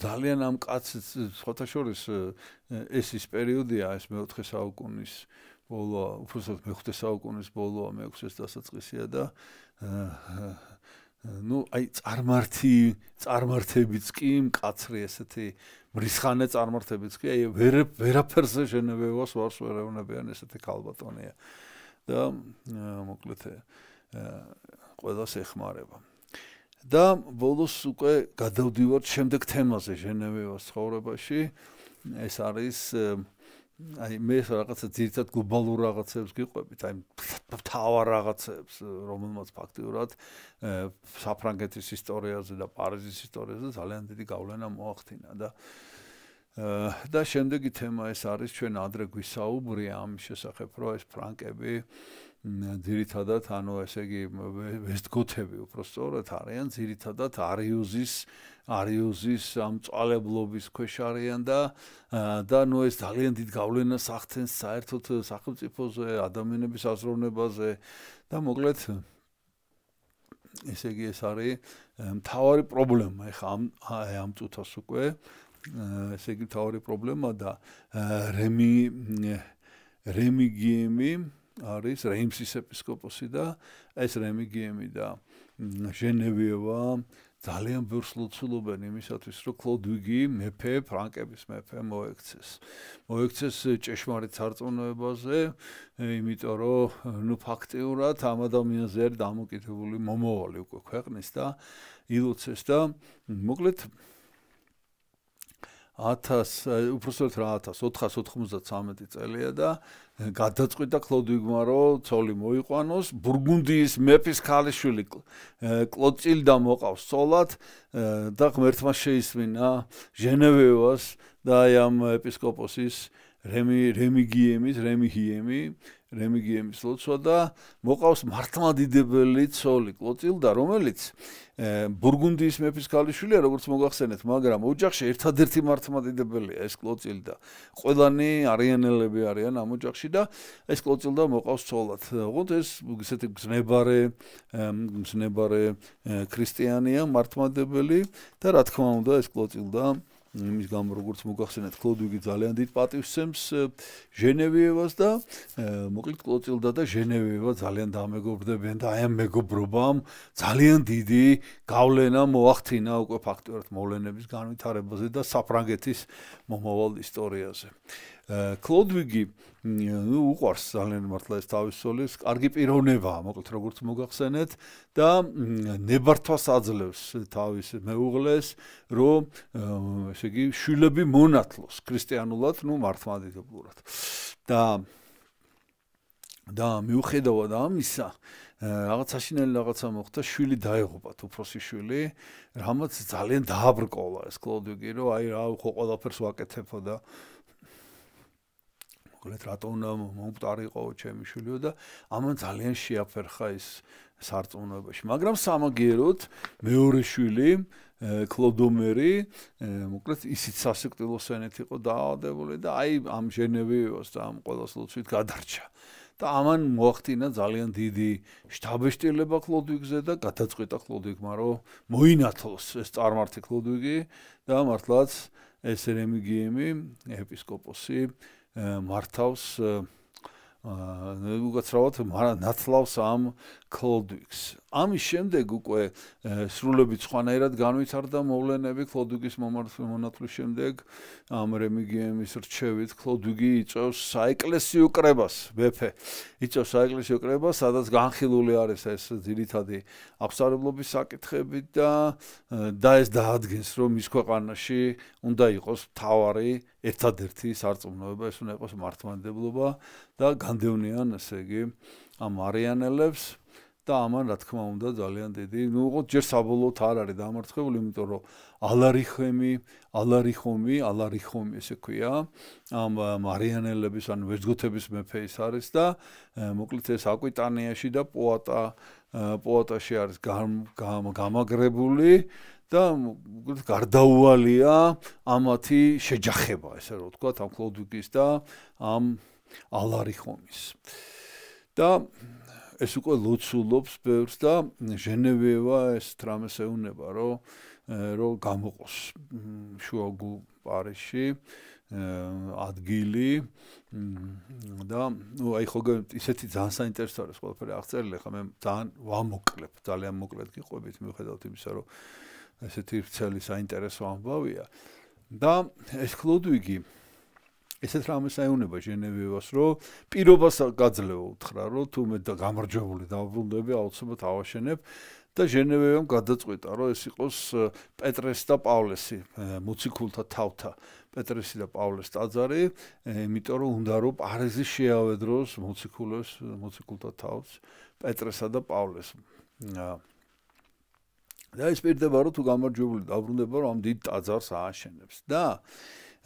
ძალიან ამ კაცს, სხვათა შორის ეს ის პერიოდია, ეს მე-4 საუკუნის ბოლო უბრალოდ მეხუთე საუკუნის ბოლო მეექვსეს დასაწყისია და ну ай წარმართი წარმართებიც კი მკაცრი ესეთი მრისხანე წარმართებიც კი აი ვერ ვერაფერზე შენებევას ვარს ვერავნებიან ესეთი ქალბატონია და მოკლედ ყველას ეხმარება და ბოლოს უკვე გადავდივართ შემდეგ თემაზე ჟენევას ცხოვრებაში ეს არის აი მე ეს რაღაცა ძირითადად გლობალურ რაღაცებს გიყვებით, აი თავარ რაღაცებს, э, რომელმაც ფაქტიურად э, საფრანგეთის ისტორიაზე და პარიზის ისტორიაზე ძალიან დიდი გავლენა მოახდინა და э, და შემდეგი თემა ეს არის ჩვენ ადრე გვისაუბრია ამ შესახებ, რომ ეს ფრანკები ძირითადად ანუ ესე იგი ვესტგოთები უფრო სწორად არიან ძირითადად არიუზის არიუზის ამწალებლობის ქვეშ არიან და და ნუ ეს ძალიან დიდ გავლენას ახდენს საერთოდ სახელმწიფოზე ადამიანების აზროვნებაზე და მოკლედ ესე იგი ეს არის მთავარი პრობლემა ხა ამ ამ წუთას უკვე ესე იგი მთავარი პრობლემა და რემი რემიგიემი არის რეიმსის ეპისკოპოსი და ეს რემიგიემი და ჟენევიევა ძალიან ბევრს ლოცულობენ იმისათვის რომ კლოდვიგი მეფე ფრანკების მეფე მოექცეს. მოექცეს ჭეშმარიტ წარწმუნებაზე, იმიტომ რომ ნუ ფაქტიურად ამ ადამიანზე არის დამოკიდებული მომავალი უკვე ქვეყნის და ილოცეს და მოკლედ 1000 უბრალოდ 1000 493 წელია და გადაწყვიტა კლოდვიგმა რომ ცოლი მოიყვანოს ბურგუნდიის მეფის ქალიშვილი კლოტილდა მოყავს ცოლად და ღმერთმა შეისმინა ჟენევევას და აი ამ ეპისკოპოსის რემი რემიგიემის რემიჰიემი რემიგიემის ლოცვა და მოყავს მართლმადიდებელი ცოლი კლოტილდა რომელიც ბურგუნდიის მეფის ქალიშვილია როგორც მოგახსენეთ მაგრამ ოჯახში ერთადერთი მართლმადიდებელია ეს კლოტილდა ყველანი არიანელები არიან ამ ოჯახში და ეს კლოტილდა მოყავს ცოლად ოღონდ ეს ესეთი გზნებარე გზნებარე ქრისტიანია მართლმადიდებელი და რა თქმა უნდა ეს კლოტილდა იმის გამო როგორც მოგახსენეთ კლოდვიგი ძალიან დიდ პატივს სცემს ჟენევიევას და მოკლედ კლოტილდა და ჟენევიევა ძალიან დამეგობრდებიან და აი ამ მეგობრობამ ძალიან დიდი გავლენა მოახდინა უკვე ფაქტობრივად მოვლენების განვითარებაზე და საფრანგეთის მომავალ ისტორიაზე. კლოდვიგი ну უყარს ძალიან მართლა ეს თავის სოლის კარგი პიროვნებაა მოკლედ როგორც მოგახსენეთ და ნებართვას აძლევს თავის მეუღლეს რომ ესე იგი შვილები მონათლოს ქრისტიანულად ну მართლმადიდებლურად და და მიუხედავად ამისა რაღაც საშინელი რაღაცა მოხდა შვილი დაეღობათ უფროსი შვილი რამაც ძალიან დააბრკოლა ეს კლოდვიგი რომ აი რა ხო ყველაფერს ვაკეთებო და ვქნათ რატო უნდა მომკვდარიყო ჩემი შვილიო და ამან ძალიან შეაფერხა ის სარწმუნოებაში მაგრამ სამაგეროთ მეორე შვილი კლოდომერი მოკლედ ისიც სასიკტილოსენეთ იყო დაავადებული და აი ამ ჟენევიოს და ამ ყოველს ლუცვით გადარჩა და ამან მოახდინა ძალიან დიდი შტაბეშტილება კლოდვიგზე და გადაწყვიტა კლოდვიგმა რომ მოინათლოს ეს წარმართი კლოდვიგი და მართლაც ეს რემიგიემი ეპისკოპოსი მართავს აა უკაცრავად ნაცლავს ამ Coldwicks ამის შემდეგ უკვე სრულებით სხვანაირად განვითარდა მოვლენები კლოდუგის მომართვის მონათლის შემდეგ ამ რემიგიემის რჩევით კლოდუგი იწევს საეკლესიო კრებას მეფე იწევს საეკლესიო კრებას სადაც განხილული არის ეს ძირითადი აღსარებლობის საკითხები და და ეს დაადგენს რომ ის ქვეყანაში უნდა იყოს თავარი ერთადერთი სარწმუნოება ეს უნდა იყოს მართლმადიდებლობა და განდევნიან ესე იგი ამ არიანელებს და ამან რა თქმა უნდა ძალიან დიდი ნუ უყოთ ჯერ საბოლოოდ არ არის დამარცხებული იმიტომ რომ ალარიხემი ალარიხომი ალარიხომი ესე ქვია ამ მარიანელების ან ვერძგოთების მეფე ის არის და მოკლედ ეს აკვიტანიაში და პოატა პოატაში არის გამაგრებული და გარდაუვალია ამათი შეჯახება ესე რომ თქვა ამ კლოდვიგის და ამ ალარიხომის და ეს უკვე ლოცულობს ბევრს და ჟენევევა ეს თრამეს ეუნება რომ რომ გამოყოს შუაგუ პარიში ადგილი და ну აი ხოლმე ისეთი ძალიან საინტერესო არის ყველაფერი აღწერილი ხა მე ძალიან ვამოკლებ ძალიან მოკლედ გიყვებით მიუხედავად იმისა რომ ესეთი ფრცელი საინტერესო ამბავია და ეს კლოდვიგი ესეთ რამეს აეუნება ჟენევევას რომ პირობას გაძლევა უთხრა რომ თუ მე გამარჯვებული დავბრუნდები აუცილებლად ავაშენებ და ჟენევევამ გადაწყვიტა რომ ეს იყოს პეტრეს და პავლესი მუციქულთა თავთა პეტრესი და პავლეს ტაძარი იმიტომ რომ უნდა რომ პარეზი შეავედროს მუციქულოს მუციქულთა თავს პეტრესა და პავლეს და ის პირდება რომ თუ გამარჯვებული დავბრუნდება რომ ამ დიდ ტაძარს ააშენებს და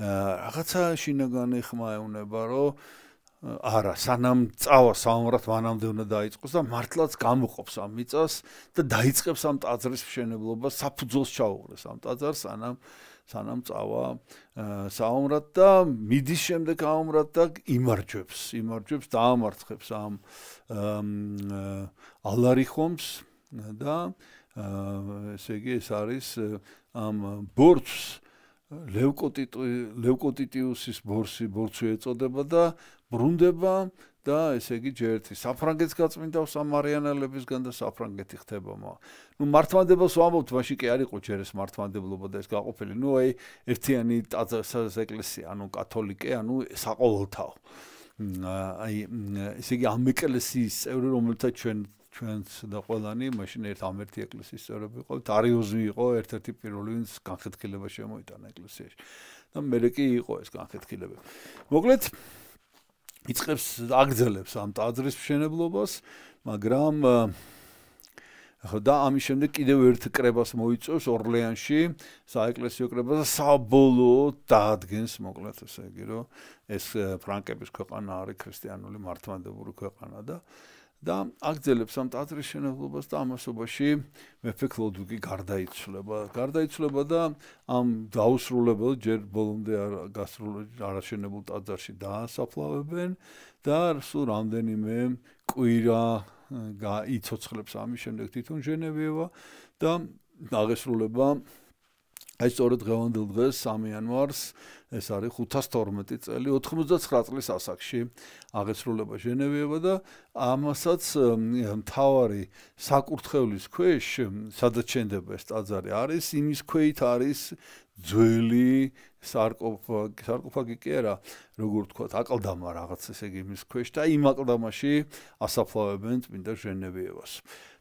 რაღაცა შინაგანი ხმა ეუნება, რომ არა, სანამ წავა სამომრად მანამდე უნდა დაიწყოს და მართლაც გამოყოფს ამ მიწას და დაიწყებს ამ ტაძრის მშენებლობა, საფუძველს ჩაუყრეს ამ ტაძარს, სანამ სანამ წავა საომრად და მიდის შემდეგ აომრად და იმარჯვებს, იმარჯვებს და ამარცხებს ამ ალარიხომს და ესე იგი ეს არის ამ ბორცს ლევკოტიტი ლევკოტიტიუსის ბორსი ბორცვი ეწოდება და ბრუნდება და ესე იგი ჯერთი საფრანგეთს გაწმინდავს ამარიანელებისგან და საფრანგეთი ხდება მო. ნუ მართმადებელს ვამბობთ, ماشي კი არ იყო ჯერეს მართმადებლობა და ეს გაყופელი. ნუ აი ერთიანი ტაძრის ეკლესია, ანუ კათოლიკე, ანუ საყოველთაო. აი ესე იგი ამ ეკლესიის წევრი, რომელთა ჩვენ ჩვენც და ყველანი მაშინ ერთ ამერთი ეკლესიის წევრები ვიყავით. არიოზი იყო ერთ-ერთი პირველი, ვინც განხეთქილება შემოიტანა ეკლესიაში. და მერე კი იყო ეს განხეთქილება. მოკლედ იწყებს აგძლებს ამ ტაძრის მშენებლობას, მაგრამ და ამის შემდეგ კიდევ ერთ კრებას მოიწევს ორლეანში, საეკლესიო კრებას და საბოლოოდ დაადგენს მოკლედ ესე იგი, რომ ეს ფრანკების ქვეყანა არის ქრისტიანული მართლმადიდებელი ქვეყანა და და აგძელებს ამ ტაძრის შენებლობას და ამასობაში მეფე კლოდვიგი გარდაიცვლება. გარდაიცვლება და ამ დაუსრულებელ ჯერ ბოლომდე არ გასრულ არაშენებულ ტაძარში დაასაფლავებენ და სულ რამდენიმე კვირა გაიцоცხლებს ამის შემდეგ თვითონ ჟენევევა და დაღესრულება აი სწორედ დღევანდელ დღეს 3 იანვარს ეს არის 512 წელი 99 წლის ასაკში აღესრულება ჟენევიევა და ამასაც მთავარი საკურთხევლის ქვეშ სადაც ჩენდება ეს ტაძარი არის იმის ქვეით არის ძველი სარკოფაგი სარკოფაგი კი არა როგორ თქვა აკლდამა რაღაც ესე იგი იმის ქვეშ და იმ აკლდამაში ასაფლავებენ წმინდა ჟენევიევას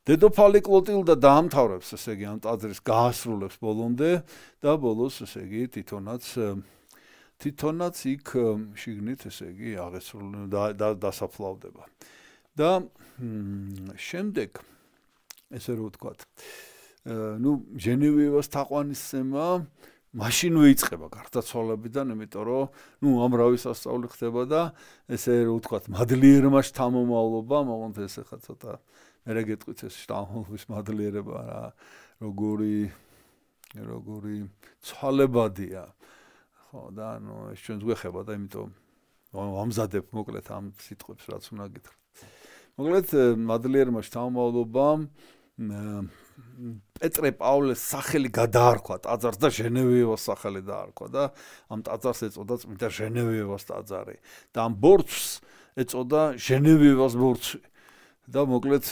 დედოფალი კლოტილდა დაამთავრებს ესე იგი ამ ტაძრის გაასრულებს ბოლომდე და ბოლოს ესე იგი თვითონაც თვითონაც იქ შიგნით ესე იგი აღესრულ და დასაფლავდება. და შემდეგ ესე რომ ვთქვათ, ну, ჟენევევას თაყვანისცემა машин ვიწება გარდაცვალებიდან, იმიტომ რომ, ну, ამრავის ასწავლი ხდება და ესე რომ ვთქვათ, მადლიერმა შთამომავლობა, მაგონთ ესე ხა ცოტა მერე გეტყვით ეს შთამომავლობის მადლიერება რა, როგორი როგორი ცვალებადია. აა ხო და ანუ ეს ჩვენს გვეხება და იმიტომ ამზადებ მოკლედ ამ სიტყვებს რაც უნდა გითხრათ. მოკლედ მადლიერმა შთამომავლობამ პეტრე პავლეს სახელი გადაარქვა ტაძარს და ჟენევევას სახელი დაარქვა და ამ ტაძარს ეწოდა წმინდა ჟენევევას ტაძარი და ამ ბორცს ეწოდა ჟენევევას ბორცი და მოკლედ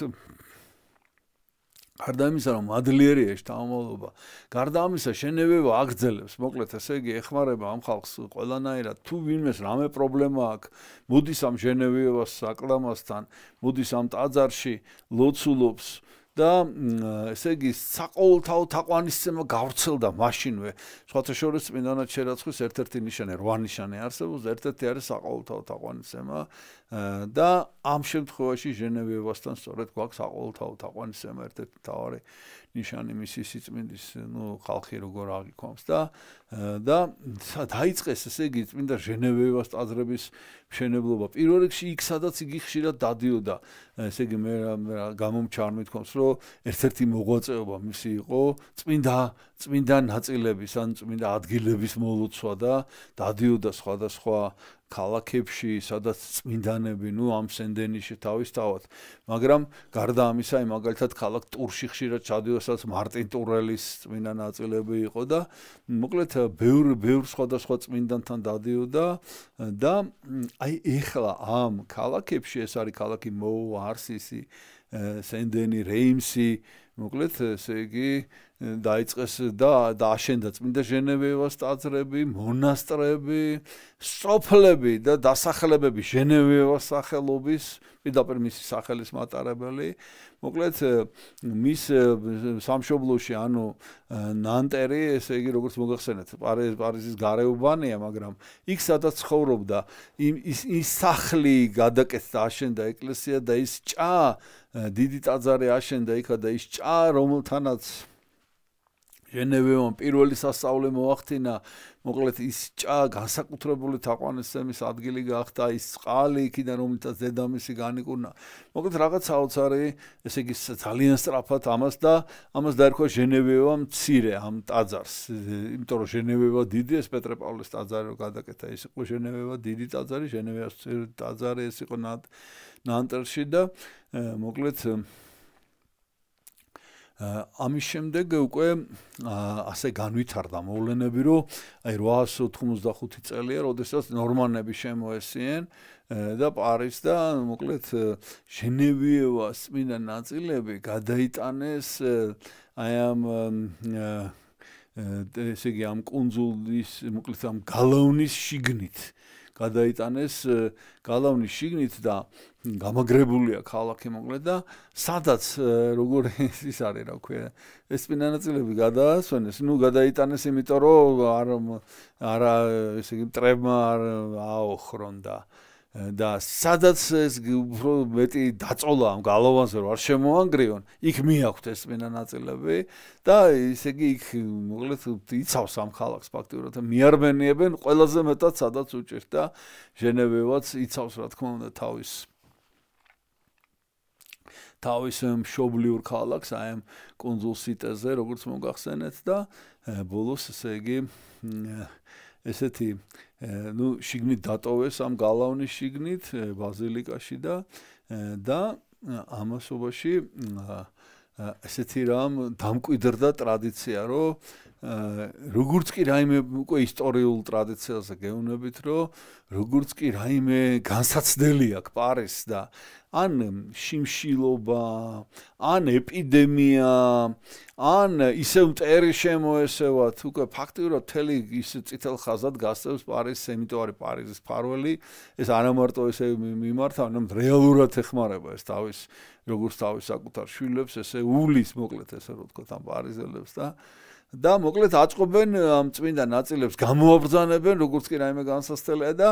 გარდა ამისა, რომ მადლიერია შთამომავლობა, გარდა ამისა, შენევევა აგძელებს. მოკლედ, ესე იგი, ეხმარება ამ ხალხს ყველანაირად. თუ ვინმეს რამე პრობლემა აქვს, მოდის ამ შენევევას საკლამასთან, მოდის ამ ტაძარში, ლოცულობს და ესე იგი საყოველთაო თაყვანისცემა გავრცელდა მაშინვე. სხვათა შორის წინანაც შერაცხვის ერთ-ერთი ნიშანი, რვა ნიშანი არსებობს, ერთ-ერთი არის საყოველთაო თაყვანისცემა და ამ შემთხვევაში ჟენევიევასთან სწორედ გვაქვს საყოველთაო თაყვანისცემა ერთ-ერთი თავი ნიშანი მისი სიწმინდის, ნუ ხალხი როგორ აღიქვამს და და დაიწყეს ესე იგი წმინდა ჟენევევას ტაძრების მშენებლობა. პირველ რიგში იქ სადაც იგი ხშირად დადიოდა. ესე იგი მე გამომჩარ მითქოს, რომ ერთ-ერთი მოღვაწეობა მისი იყო წმინდა წმინდა ნაწილების, ან წმინდა ადგილების მოლოცვა და დადიოდა სხვადასხვა ქალაქებში, სადაც წმინდანები, ну, ამსენდენიში თავისთავად, მაგრამ გარდა ამისა, აი მაგალითად ქალაქ ტურში ხშირად ჩადიოდა, სადაც მარტინ ტურელის წმინდა ნაწილები იყო და მოკლედ ბევრ ბევრ სხვადასხვა წმინდანთან დადიოდა და აი ეხლა ამ ქალაქებში ეს არის ქალაქი მოუ არსისი, სენდენი, რეიმსი, მოკლედ ესე იგი დაიწყეს და დააშენდა წმინდა ჟენევევას ტაძრები, მონასტრები, სოფლები და დასახლებები ჟენევევას სახელობის პირდაპირ მისი სახელის მატარებელი. მოკლედ მის სამშობლოში, ანუ ნანტერი, ესე იგი როგორც მოგახსენეთ, პარიზის გარეუბანია, მაგრამ იქ სადაც ცხოვრობდა, ის ის სახლი გადაკეთდა, აშენდა ეკლესია და ის ჭა დიდი ტაძარი აშენდა იქა და ის ჭა რომელთანაც ჟენევეონ პირველი სასწაული მოახდინა მოკლედ ის ჭა განსაკუთრებული თაყვანისმის ადგილი გახდა ის წყალი იქიდან რომელსაც დედამისი განიკურნა მოკლედ რაღაც საოცარი ესე იგი ძალიან სწრაფად ამას და ამას დაერქვა ჟენევეო მცირე ამ ტაძარს იმიტომ რომ ჟენევეო დიდი ეს პეტრე პავლეს ტაძარი რო გადაკეთა ის იყო ჟენევეო დიდი ტაძარი ჟენევეას ტაძარი ეს იყო ნანტერში და მოკლედ ამის შემდეგ უკვე ასე განვითარდა მოვლენები, რომ აი 895 წელია, როდესაც ნორმანები შემოესიენ და პარიზს და მოკლედ ჟენევიევას მინდა ნაწილები გადაიტანეს აი ამ ესე იგი ამ კონძულის მოკლედ ამ გალავნის შიგნით. აა გადაიტანეს გალავნის შიგნით და გამაგრებულია ქალაქი მოკლედ და სადაც როგორ ის არის რა ქვია ეს წინა ნაწილები გადაასვენეს ნუ გადაიტანეს იმიტომ რომ არ არა ესე იგი ტრემა არ აოხრონდა აა და სადაც ეს უფრო მეტი დაწოლა ამ გალავანზე რომ არ შემოანგრიონ, იქ მიაქვთ ეს მენა ნაწილები და ესე იგი იქ მოკლედ იცავს ამ ხალხს ფაქტიურად. მიარმენიებენ ყველაზე მეტად სადაც უჭირთა ჟენევევაც იცავს რა თქმა უნდა თავის თავის მშობლიურ ქალაქს, აი ამ კონსულ სიტეზე, როგორც მოგახსენეთ და ბოლოს ესე იგი ესეთი ну шигнит датовес ам галавни шигнит базиликаში და და ამასობაში ესეთი რამ დამკვიდრდა ტრადიცია რომ როგორც კი რაიმე უკვე ისტორიულ ტრადიციაზე გეუბნებით, რომ როგორც კი რაიმე განსაცდელი აქვს პარიზს და ან შიმშილობა, ან ეპიდემია, ან ისე მტერი შემოესევათ, უკვე ფაქტიურად თელი ის წითელ ხაზად გასწევს პარიზს, ემიტომ არის პარიზის ფარველი, ეს არამარტო ესე მიმართავ, ანუ რეალურად ეხმარება ეს თავის როგორც თავის საკუთარ შვილებს, ესე უulis მოკლედ ესე რომ თქვა პარიზელებს და და მოკლედ აწყობენ ამ წმინდა ნაწილებს გამოაბრძანებენ როგორც კი რაიმე განსასწელია და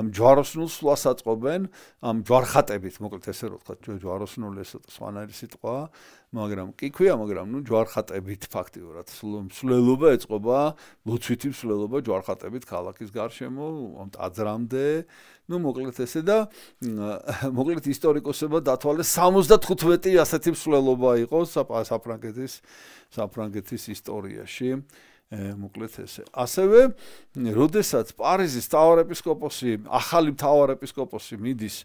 ამ ჯვაროსნულს სვლას აწყობენ ამ ჯვარხატებით მოკლედ ესე რომ ვთქვა ჯვაროსნული ეს სვანარი სიტყვაა მაგრამ კი ქვია, მაგრამ ნუ ჯვარხატებით ფაქტიურად სვლელობა ეწყობა, მოცვითი სვლელობა ჯვარხატებით ქალაქის გარშემო, ამ ტაძრამდე. ნუ მოკლედ ესე და მოკლედ ისტორიკოსებმა დათვალეს 75 ასეთი სვლელობა იყო საფრანგეთის საფრანგეთის ისტორიაში. მოკლედ ესე. ასევე, როდესაც პარიზის თავარეპისკოპოსი, ახალი თავარეპისკოპოსი მიდის,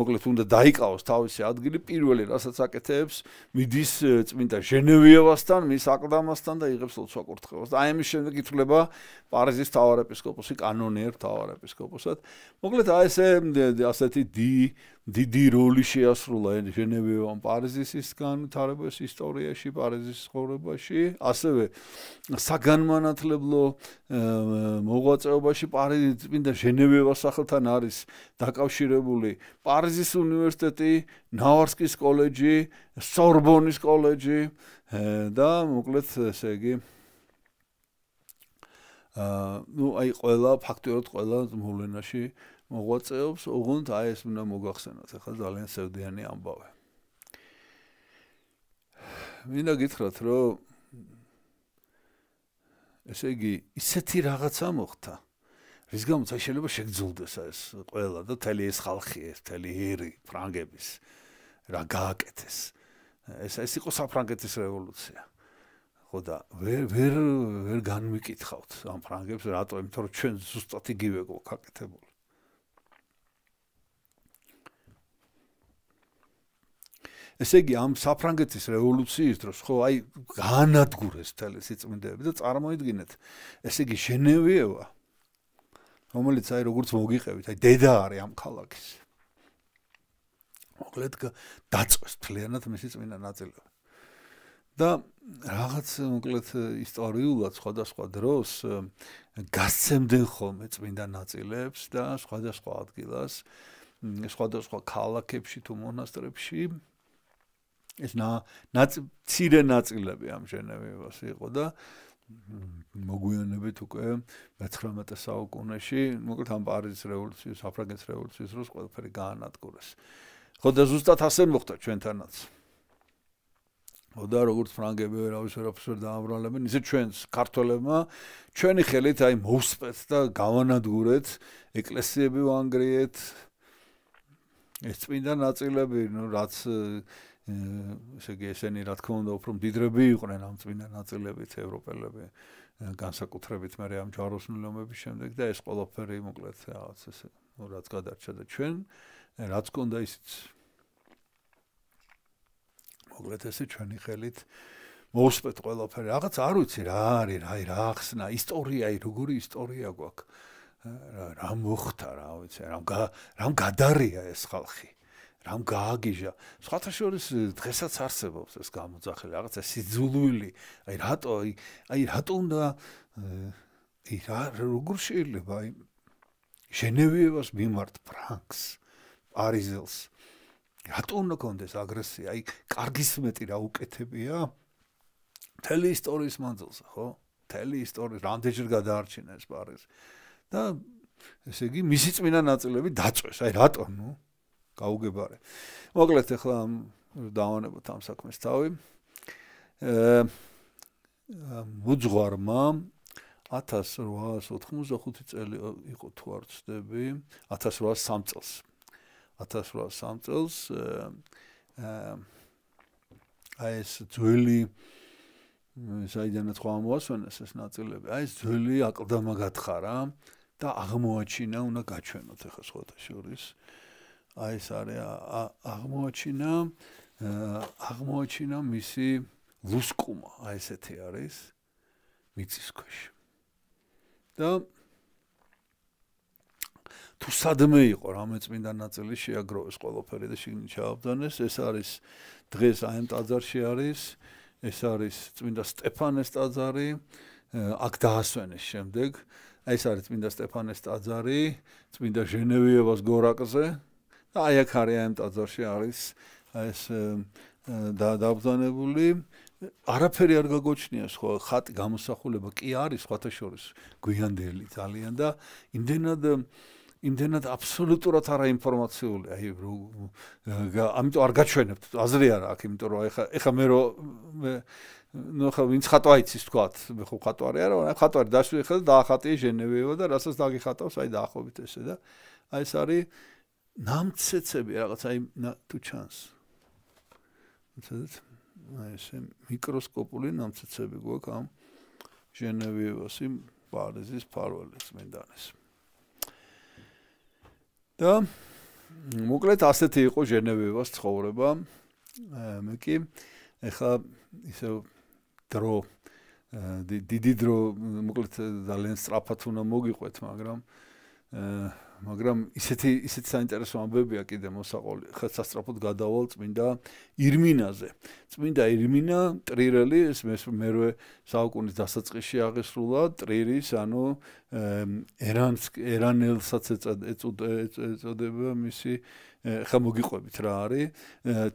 მოკლედ უნდა დაიკავოს თავისი ადგილი პირველი, რასაც აკეთებს, მიდის წმინდა ჟენევიევასთან, მის აკლდამასთან და იღებს ლოცვაკურთხევას. აი ამის შემდეგ ითვლება პარიზის თავარეპისკოპოსი კანონიერ თავარეპისკოპოსად. მოკლედ აი ესე ასეთი დი დიდი როლი შეასრულა ჟენევიდან პარიზისის განვითარების ისტორიაში, პარიზის ცხოვრებაში, ასევე საგანმანათლებლო მოღვაწეობაში პარიზის წინ და ჟენევიდან სახელთან არის დაკავშირებული პარიზის უნივერსიტეტი, ნავარსკის კოლეჯი, სორბონის კოლეჯი და მოკლედ ესე იგი აა ну აი ყველა ფაქტიურად ყველა მოვლენაში აა მოღვაწეობს, უგუნთ აი ეს უნდა მოგახსენოთ, ახლა ძალიან სევდიანი ამბავი. მინდა გითხრათ, რომ ესე იგი, ისეთი რაღაცა მოხდა, რის გამოც აი შეიძლება შეგძულდეს ეს ყველა და თელი ეს ხალხი, ეს თელი ერი ფრანგების რა გააკეთეს. ეს ეს იყო საფრანგეთის რევოლუცია. ხოდა ვერ ვერ ვერ განვიკითხავთ ამ ფრანგებს რატო, იმიტომ რომ ჩვენ ზუსტად იგივე გვაკეთებული. ესე იგი ამ საფრანგეთის რევოლუციის დროს ხო აი განადგურეს თელესიწმინდეები და წარმოიდგინეთ ესე იგი ჟენევიევა რომელიც აი როგორც მოგიყევით აი დედა არის ამ ქალაქის მოკლედ დაწყეს თლიანად მისი წმინდა ნაწილი და რაღაც მოკლედ ისტორიულად სხვადასხვა დროს გასცემდნენ ხოლმე წმინდა ნაწილებს და სხვადასხვა ადგილას სხვადასხვა ქალაქებში თუ მონასტრებში ეს ნა ნაცირე ნაწილები ამ ჟენევას იყო და მოგვიანებით უკვე 19 საუკუნეში, მოკლედ ამ პარიზის რევოლუციის, საფრანგეთის რევოლუციის დროს ყველაფერი გაანადგურეს. ხო და ზუსტად ასე მოხდა ჩვენთანაც. ხო და როგორც ფრანგები ვერავის ვერაფერს ვერ დაამრავლებენ, ისე ჩვენს ქართველებმა ჩვენი ხელით აი მოუსპეთ და გავანადგურეთ, ეკლესიები ვანგრიეთ. ეს წმინდა ნაწილები, ну რაც ესე იგი ესენი რა თქმა უნდა უფრო მდიდრები იყვნენ ამ წინა ნაწილებით ევროპელები განსაკუთრებით მე ამ ჯაროსნულობების შემდეგ და ეს ყველაფერი მოკლედ რაღაც ესე რაც გადარჩა და ჩვენ რაც კონდა ისიც მოკლედ ესე ჩვენი ხელით მოუსპეთ ყველაფერი რაღაც არ ვიცი რა არის რა რა ახსნა ისტორიაი როგორი ისტორია გვაქვს რა რა მოხდა რა ვიცი რა რა გადარია ეს ხალხი რამ გააგიჟა. სხვათა შორის დღესაც არსებობს ეს გამოძახილი, რაღაცა სიძულვილი. აი რატო, აი რატო უნდა აი რა როგორ შეიძლება აი ჟენევიევას მიმართ ფრანკს, პარიზელს. რატო უნდა კონდეს აგრესია? აი კარგის მეტი რა უკეთებია? თელი ისტორიის მანძილზე, ხო? თელი ისტორიის რამდენჯერ გადაარჩინეს პარიზს. და ესე იგი მისი წმინდა ნაწილები დაწეს. აი რატო, ну? გაუგებარე. მოკლედ ახლა დავანებოთ ამ საქმეს თავი. აა მუძღვარმა 1895 წელი იყო თუ არ ვცდები, 1803 წელს. 1803 წელს აა აი ეს ძველი საიდანაც ხوامოსვენეს ეს ნაწილები. აი ეს ძველი აკლდამა გათხარა და აღმოაჩინა, უნდა გაჩვენოთ ახლა სხვათა შორის. აა აი ეს არის აღმოჩინა აღმოჩინა მისი ლუსკუმა აი ესეთი არის მიწის ქვეშ და თუ სადმე იყო რამე წმინდა ნაწილი შეაგროვეს ყველაფერი და შიგნით ჩააბდანეს ეს არის დღეს აი ამ ტაძარში არის ეს არის წმინდა სტეფანეს ტაძარი აქ დაასვენეს შემდეგ ეს არის წმინდა სტეფანეს ტაძარი წმინდა ჟენევიევას გორაკზე და აი აქ არის ამ ტაძარში არის ეს და დაბზანებული არაფერი არ გაგოჩნია სხვა ხატ გამოსახულება კი არის სხვათა შორის გვიანდელი ძალიან და იმდენად იმდენად აბსოლუტურად არაინფორმაციული აი ამიტომ არ გაჩვენებთ აზრი არა აქ იმიტომ რომ ეხა ეხა მე რომ ну ხო ვინც ხატვა იცის თქვათ მე ხო ხატვარი არა მაგრამ ხატვარი დაშვი ხელ დაახატი ჟენევევა და რასაც დაგიხატავს აი დაახობით ესე და აი ეს არის ნამცეცებია რაღაც აი თუ ჩანს. აი ესე მიკროსკოპული ნამცეცები გვაქვს ამ ჟენევიევასი პარიზის ფარველის მენდანეს. და მოკლედ ასეთი იყო ჟენევიევას ცხოვრება. მე კი ახლა ისე დრო დიდი დრო მოკლედ ძალიან სწრაფად უნდა მოგიყვეთ, მაგრამ აა მაგრამ ისეთი ისეთი საინტერესო ამბებია კიდე მოსაყოლი. ხა სასწრაფოდ გადავალ წმინდა ირმინაზე. წმინდა ერმინა ტრირელი ეს მე მე საუკუნის დასაწყისში აღესრულა ტრირის ანუ ერანს ერანელსაც ეწოდება მისი ხამოგიყვებით რა არის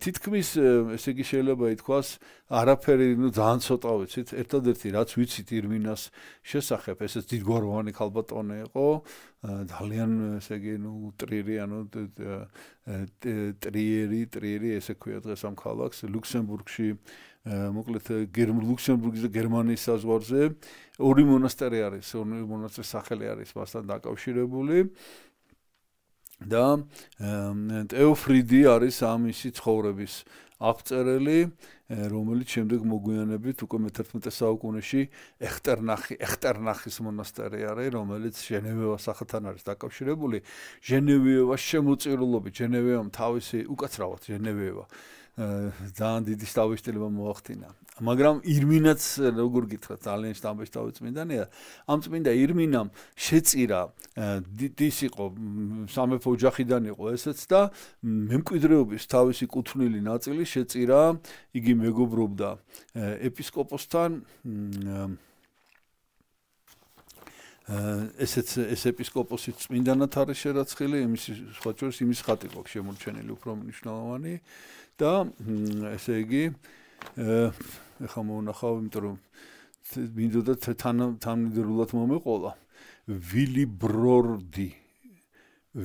თითქმის ესე იგი შეიძლება ითქვას არაფერი ну ძალიან ცოტა ვიცით ერთადერთი რაც ვიცით ირმინას შესახებ ესეც დიდგორვანი ხალბატონი იყო ძალიან ესე იგი ну ტრირი ანუ ტრიერი ტრირი ესე ქვია დღეს ამ ქალაქს ლუქსემბურგ ლუქსემბურგში მოკლედ ლუქსემბურგის და გერმანიის საზღვარზე ორი მონასტერი არის ორი მონასტრის სახელი არის მასთან დაკავშირებული და თეოფრიდი არის ამისი ცხოვრების აღწერელი რომელიც შემდეგ მოგვიანებით უკვე მე-11 საუკუნეში ეხტერნახი ეხტერნახის მონასტერი არის რომელიც ჟენევევას სახელთან არის დაკავშირებული ჟენევევას შემოწირულობი ჟენევევამ თავისი უკაცრავად ჟენევევა ძალიან დიდი სტაბილიზება მოახდინა. მაგრამ ირმინაც როგორ გითხრა ძალიან სტაბილიზაცია წმინდანია. ამ წმინდა ირმინამ შეწირა დის იყო სამეფო ოჯახიდან იყო ესეც და მემკვიდრეობის თავისი კუთვნილი ნაწილი შეწირა. იგი მეგობრობდა ეპისკოპოსთან ესეც ეს ეპისკოპოსი წმინდანად არის შერაცხილი, იმის სხვა შორის იმის ხატი ყო შემორჩენილი უფრო მნიშვნელოვანი და ესე იგი ეხა მოვნახავ, იმიტომ რომ მინდოდა თან თანმიმდევრულად მომეყოლა. ვილი ბროდი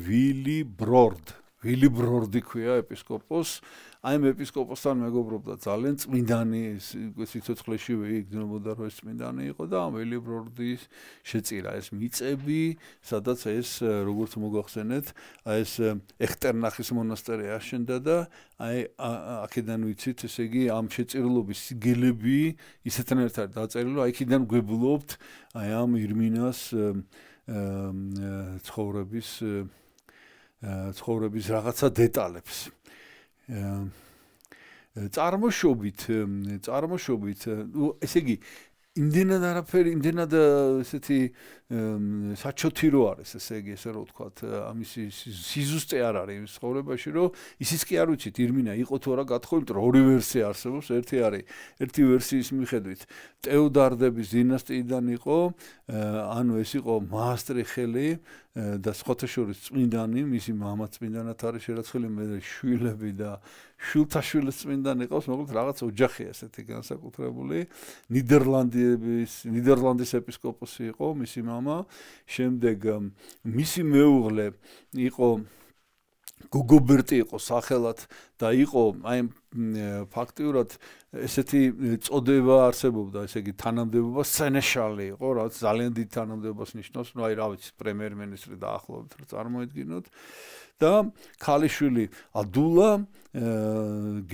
ვილი ბროდი ვილიბროდი ქვია ეპისკოპოს აი ეპისკოპოსთან მეგობრობდა ძალიან წმინდანი ეს სიცოცხლეში ვიგნებოდა რომ ეს წმინდანი იყო და ამ ვილიბროდის შეწირა ეს მიწები სადაც ეს როგორც მოგახსენეთ აი ეს ეხტერნახის მონასტერი აშენდა და აი აქედან ვიცით ესე იგი ამ შეწირულობის გილები ისეთნაირად არის დაწერილი რომ აიქიდან გვებულობთ აი ამ ირმინას ცხოვრების ცხოვრების რაღაცა დეტალებს. წარმოშობით, წარმოშობით, ესე იგი, იმდენად არაფერი, იმდენად ესეთი საჩოთი რო არის, ესე იგი, ესე რა ვთქვა, ამის სიზუსტე არ არის ცხოვრებაში, რომ ისიც კი არ ვიცით, ირმინა იყო თუ არა გათხოვილი, რომ ორი ვერსია არსებობს, ერთი არის, ერთი ვერსიის მიხედვით, ტეოდარდების დინასტიიდან იყო, ანუ ეს იყო მასტრი ხელი, და სხვათა შორის წმინდანი, მისი мама წმინდანად არის შერაცხილი, მე შვილები და შულთაშვილი წმინდანი ყავს, მოკლედ რაღაც ოჯახია ესეთი განსაკუთრებული. ნიდერლანდების, ნიდერლანდის ეპისკოპოსი იყო მისი мама. შემდეგ მისი მეუღლე იყო გუგუბერტი იყო სახელად და იყო აი ფაქტიურად ესეთი წოდება არსებობდა, ესე იგი თანამდებობა სენეშალი იყო, რაც ძალიან დიდ თანამდებობას ნიშნავს, ну აი რა ვიცი, პრემიერ-მინისტრი დაახლოებით რა წარმოედგინოთ. და ქალიშვილი ადულა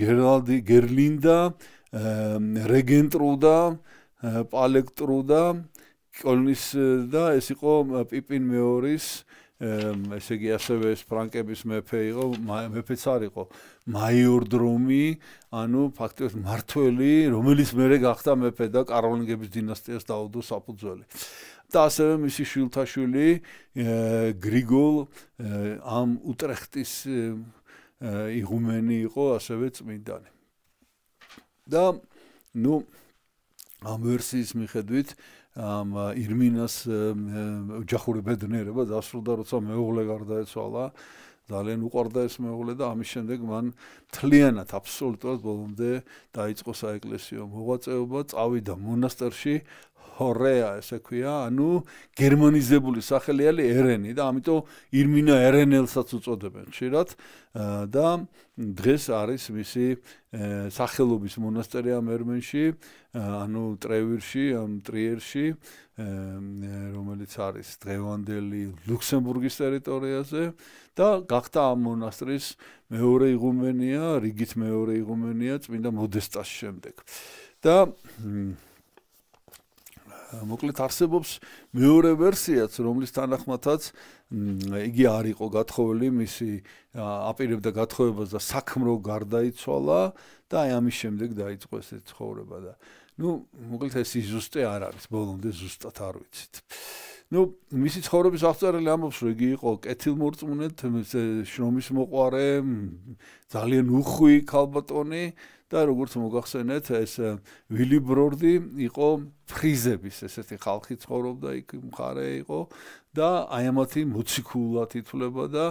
გერალდი გერლინდა რეგენტრუდა პალექტრუდა კოლნის და ეს იყო პიპინ მეორის ესე იგი ასევე ეს ფრანკების მეფე იყო, მეფეც არ იყო. მაიორდრომი, ანუ ფაქტობრივად მართველი, რომელიც მეორე გახდა მეფე და კაროლინგების დინასტიას დაუდო საფუძველი. და ასევე მისი შვილთაშვილი გრიგოლ ამ უტრეხტის იგუმენი იყო ასევე წმინდანი. და ნუ ამ ვერსიის მიხედვით ამ ირმინას ოჯახური ბედნიერება დასრულდა როცა მეუღლე გარდაეცვალა ძალიან უყვარდა ეს მეუღლე და ამის შემდეგ მან თლიანად აბსოლუტურად ბოლომდე დაიწყო საეკლესიო მოღვაწეობა, წავიდა მონასტერში, ჰორეა ესე ქვია, ანუ გერმანიზებული სახელიალი ერენი და ამიტომ ირმინა ერენელსაც უწოდებენ ხშირად და დღეს არის მისი სახელობის მონასტერი ამ ერმენში, ანუ ტრევირში, ამ ტრიერში, რომელიც არის დღევანდელი ლუქსემბურგის ტერიტორიაზე და გახდა ამ მონასტრის მეორე იღუმენია, რიგით მეორე იღუმენია წმინდა მოდესტას შემდეგ. და მოკლედ არსებობს მეორე ვერსიაც, რომლის თანახმათაც იგი არ იყო გათხოვილი, მისი აპირებდა გათხოვებას და საქმრო გარდაიცვალა და აი ამის შემდეგ დაიწყო ეს ცხოვრება და ну, მოკლედ ეს ზუსტე არ არის, ბოლომდე ზუსტად არ ვიცით. ну, მისი ცხოვრების აღწერილი ამბობს, რომ იგი იყო კეთილმორწმუნე, შრომის მოყარე, ძალიან უხვი ქალბატონი და როგორც მოგახსენეთ, ეს ვილიბროდი იყო ფრიზების, ესეთი ხალხი ცხოვრობდა იქ მხარე იყო და აი ამათი მოციქულად ითולה და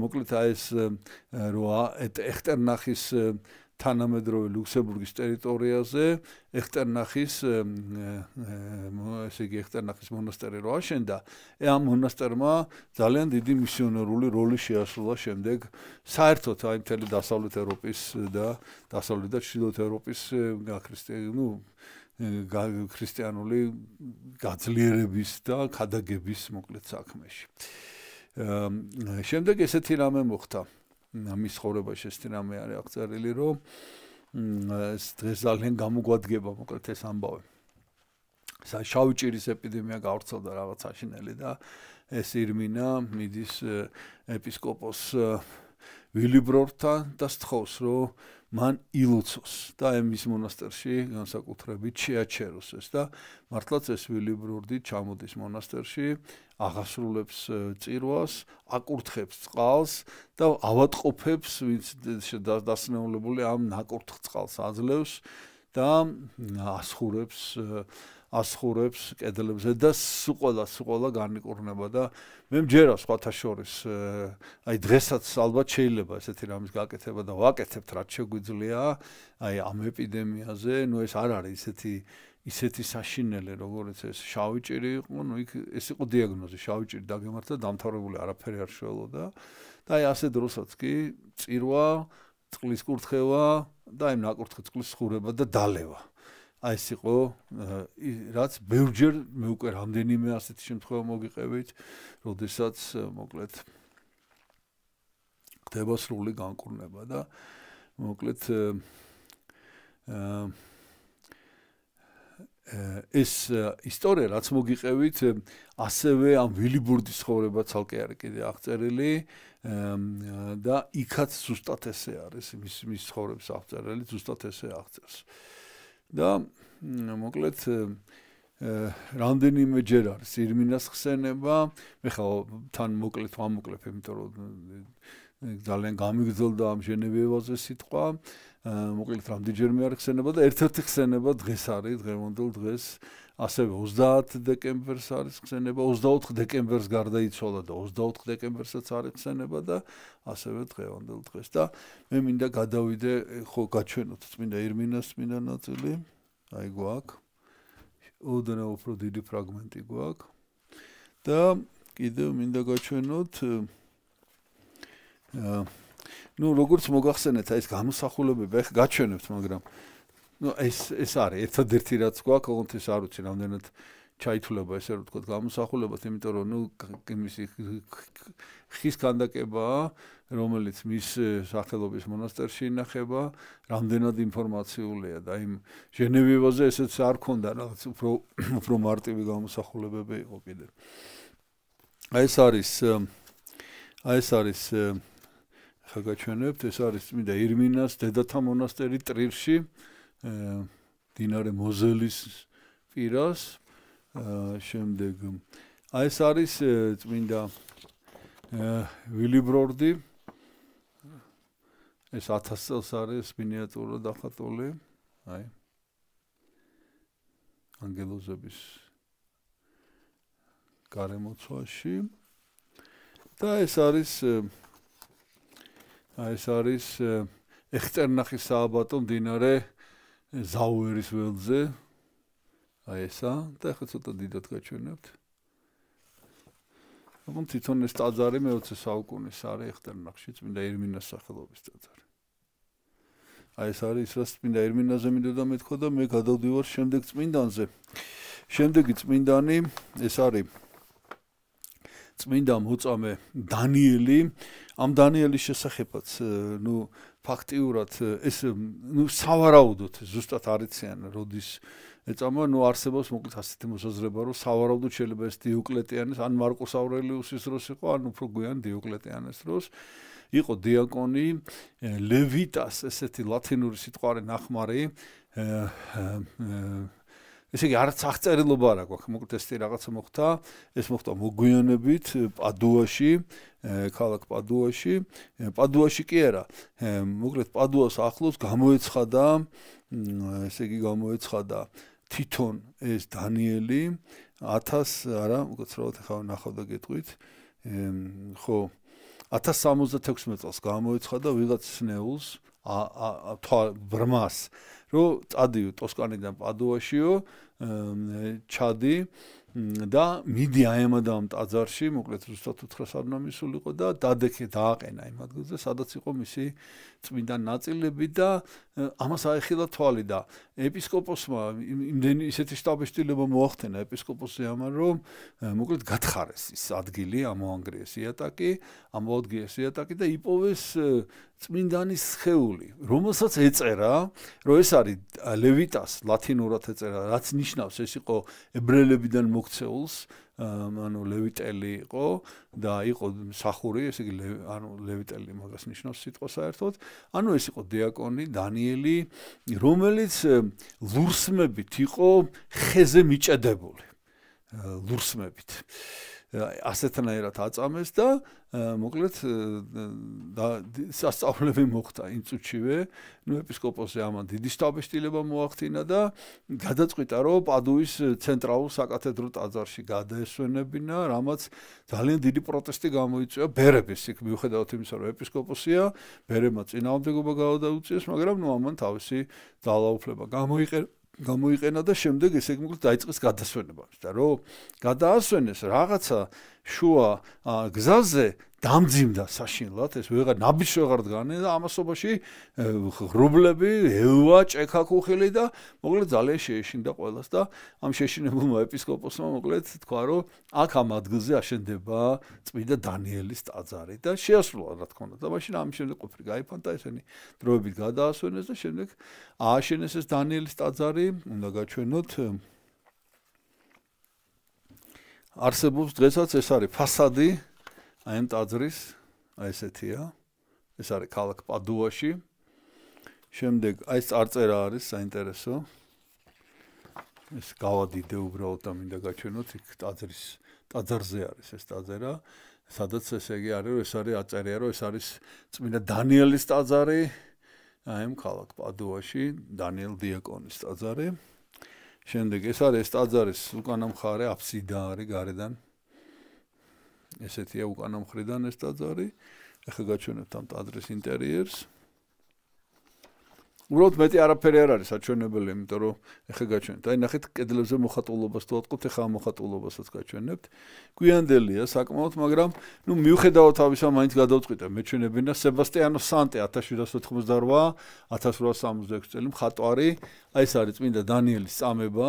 მოკლედ აი ეს როა ეხტერნახის თანამედროვე ლუქსემბურგის ტერიტორიაზე ეხტერნახის ესე იგი ეხტერნახის მონასტერი რო აშენდა, ამ მონასტერმა ძალიან დიდი მისიონერული როლი შეასრულა შემდეგ საერთოდ აი მთელი დასავლეთ ევროპის და დასავლეთ და ჩრდილოეთ ევროპის გაქრისტე, ნუ ქრისტიანული გაძლიერების და ქადაგების მოკლედ საქმეში. შემდეგ ესეთი რამე მოხდა. 1900 ამის ხორება შეstrtolower არის აღწერილი რომ ეს დღეს ძალიან გამოგვადგება მოკლედ ეს ამბავი სა შავი ჭირის ეპიდემია გავრცელდა რაღაცაში ნელი და ეს ირმინა მიდის э, ეპისკოპოს э, ვილიბრორთან და სთხოვს რომ მან ილოცოს და ამის მონასტერში განსაკუთრებით შეაჩეროს ეს და მართლაც ეს ვილიბრორდი ჩამოდის მონასტერში, აღასრულებს წირვას, აკურთხებს წყალს და ავატყოფებს, ვინც დასნეულებული ამ ნაკურთხ წყალს აძლევს და ასხურებს ასხურებს კედლებზე და სულა სულა განიკურნება და მე მჯერა სხვათა შორის აი დღესაც ალბათ შეიძლება ესეთი რამის გაკეთება და ვაკეთებთ რაც შეგვიძლია აი ამ ეპიდემიაზე ნუ ეს არ არის ესეთი ისეთი საშინელი როგორც ეს შავი ჭირი იყო ნუ იქ ეს იყო დიაგნოზი შავი ჭირი დაგემართა დამთავრებული არაფერი არ შეულოდა და აი ასე დროსაც კი წირვა წყლის კურთხევა და აი ნაკურთხი წყლის ხურება და დალევა აი ეს იყო რაც ბევრჯერ მე უკვე რამდენიმე ასეთი შემთხვევა მოგიყევით, როდესაც მოკლედ ხდება სრული განკურნება და მოკლედ ეს ისტორია რაც მოგიყევით, ასევე ამ ვილიბურდის ხოვრება ცალკე არის კიდე აღწერილი და იქაც ზუსტად ესე არის, მის მის ხოვრებს აღწერილი, ზუსტად ესე აღწერს. აა და მოკლედ რამდენიმე ჯერ არის ირმინას ხსენება მე ხო თან მოკლედ ვამოკლებ იმიტომ რომ ძალიან გამიგზელდა ამ ჟენევაზე სიტყვა. მოკლედ რამდენჯერმე არ ხსენება და ერთ-ერთი ხსენება დღეს არის, დღევანდელ დღეს. ასევე 30 დეკემბერს არის ხსენება, 24 დეკემბერს გარდაიცვალა და 24 დეკემბერსაც არის ხსენება და ასევე დღევანდელ დღეს და მე მინდა გადავიდე ხო გაჩვენოთ წმინდა ერმინას წმინდა ნაწილი. აი გვაქვს. ოდნა უფრო დიდი ფრაგმენტი გვაქვს. და კიდევ მინდა გაჩვენოთ ну, როგორც მოგახსენეთ, აი ეს გამოსახულებები, ეხ გაჩვენებთ, მაგრამ ну, ეს ეს არის ერთადერთი რაც გვაქვს, კონტეს არ უცი რამდენად ჩაითვლება ესე რომ თქვა გამოსახულებას, იმიტომ რომ ну, იმის ხის კანდაკება, რომელიც მის სახელობის მონასტერში ინახება, რამდენად ინფორმაციულია და იმ ჟენევიოზე ესეც არ ქონდა რაღაც უფრო უფრო მარტივი გამოსახულებები იყო კიდე. აი ეს არის აი ეს არის გაგაჩვენებთ, ეს არის წმინდა ირმინას დედათა მონასტერი ტრირში, დინარე მოზელის პირას. შემდეგ აი ეს არის წმინდა ვილიბროდი. ეს 1000 წელს არის მინიატურა დახატული. აი ანგელოზების გარემოცვაში და ეს არის ეს არის ეხტერნახის საბატო მდინარე ზაუერის ველზე. აი ესა, და ხო ცოტა დიდად გაჩვენებთ. რომ თვითონ ეს ტაძარი მე-20 საუკუნის არის ეხტერნახში, წმინდა ერმინას სახელობის ტაძარი. აი ეს არის რა წმინდა ერმინაზე მინდოდა მეთქვა და მე გადავდივარ შემდეგ წმინდანზე. შემდეგი წმინდანი ეს არის წმინდა მოწამე დანიელი ამ დანიელის შესახებაც ნუ э, ფაქტიურად э, ეს ნუ э, სავარაუდოდ ზუსტად არიციან როდის ეწამა ნუ არსებობს მოკლედ ასეთი მოსაზრება რომ სავარაუდოდ შეიძლება ეს დიოკლეტიანეს ან მარკუს ავრელიუსის დროს იყო ან უფრო გვიან დიოკლეტიანეს დროს იყო დიაკონი ლევიტას ესეთი ლათინური სიტყვა არის ნახმარი ესე იგი არც აღწერილობა არა გვაქვს მოკლედ ეს რაღაცა მოხდა ეს მოხდა მოგვიანებით პადუაში ქალაქ პადუაში პადუაში კი არა მოკლედ პადუას ახლოს გამოეცხადა ესე იგი გამოეცხადა თვითონ ეს დანიელი 1000 არა უკეთ რა ხო ნახავ და გეტყვით ხო 1076 წელს გამოეცხადა ვიღაც სნეულს ა ბრმას რომ წადიო ტოსკანიდან პადუაშიო ჩადი და მიდი აი ამ ადამ ტაძარში მოკლედ რუსთა 400 ნომისულიყო და დადექე დააყენა იმ ადგილზე სადაც იყო მისი წმინდა ნაწილები და ამას აეხილა თვალი და ეპისკოპოსმა იმდენი ისეთი შტაბიშტილება მოახდინა ეპისკოპოსი ამან რომ მოკლედ გათხარეს ის ადგილი ამოანგრიეს იატაკი ამოადგეს იატაკი და იპოვეს წმინდანის ხეული რომელსაც ეწერა რომ ეს არის ლევიტას ლათინურად ეწერა რაც ნიშნავს ეს იყო ებრელებიდან მოქცეულს ანუ ლევიტელი იყო და იყო სახური, ესე იგი ანუ ლევიტელი მაგას ნიშნავს სიტყვა საერთოდ. ანუ ეს იყო დიაკონი დანიელი, რომელიც ლურსმებით იყო ხეზე მიჭედებული. ლურსმებით. ასეთნაირად აწამეს და მოკლედ სასწაულები მოხდა იმ წუთშივე ნუ ეპისკოპოსი ამან დიდი სტაბილობა მოახდინა და გადაწყვიტა რომ პადუის ცენტრალურ საკათედრო ტაძარში გადაესვენებინა რამაც ძალიან დიდი პროტესტი გამოიწვია ბერების იქ მიუხედავად იმისა რომ ეპისკოპოსია ბერებმა წინააღმდეგობა გადაუწიეს მაგრამ ნუ ამან თავისი ძალაუფლება გამოიყენა გამოიყენა და შემდეგ ესე იგი მოკლედ დაიწყეს გადასვენება. ისე რომ გადაასვენეს რაღაცა შუა გზაზე დამძიმდა საშინლად ეს ვეღარ ნაბიჯს ვეღარ დგანე და ამასობაში რუბლები ევა ჭექაკუხილი და მოკლედ ძალიან შეეშინდა ყველას და ამ შეშინებულმა ეპისკოპოსმა მოკლედ თქვა რომ აქ ამ ადგილზე აშენდება წმინდა დანიელის ტაძარი და შეასრულა რა თქმა უნდა და მაშინ ამ შემდეგ ყופრი გაიფანტა ესენი დროებით გადაასვენეს და შემდეგ ააშენეს ეს დანიელის ტაძარი უნდა გაჩვენოთ არსებობს დღესაც ეს არის ფასადი აი ამ ტაძრის აი ესეთია ეს არის ქალაქ პადუაში შემდეგ აი ეს წარწერა არის საინტერესო ეს გავადიდე უბრალოდ და მინდა გაჩვენოთ იქ ტაძრის ტაძარზე არის ეს ტაძერა სადაც ესე იგი არის რომ ეს არის აწერია რომ ეს არის წმინდა დანიელის ტაძარი აი ამ ქალაქ პადუაში დანიელ დიაკონის ტაძარი შემდეგ ეს არის ტაძარის უკანა მხარე აფსიდა არის გარედან ესეთია უკანა მხრიდან ეს ტაძარი ახლა გაჩვენებთ ამ ტაძრის ინტერიერს უბრალოდ მეტი არაფერი არ არის საჩვენებელი, იმიტომ რომ ეხა გაჩვენეთ. აი ნახეთ კედლებზე მოხატულობას თუ ატყობთ, ეხა მოხატულობასაც გაჩვენებთ. გვიანდელია საკმაოდ, მაგრამ ნუ მიუხედავთ ამისა, მაინც გადავწყვიტე მეჩვენებინა სებასტიანო სანტე 1798 1876 წელი მხატვარი. აი ეს არის წმინდა დანიელის წამება.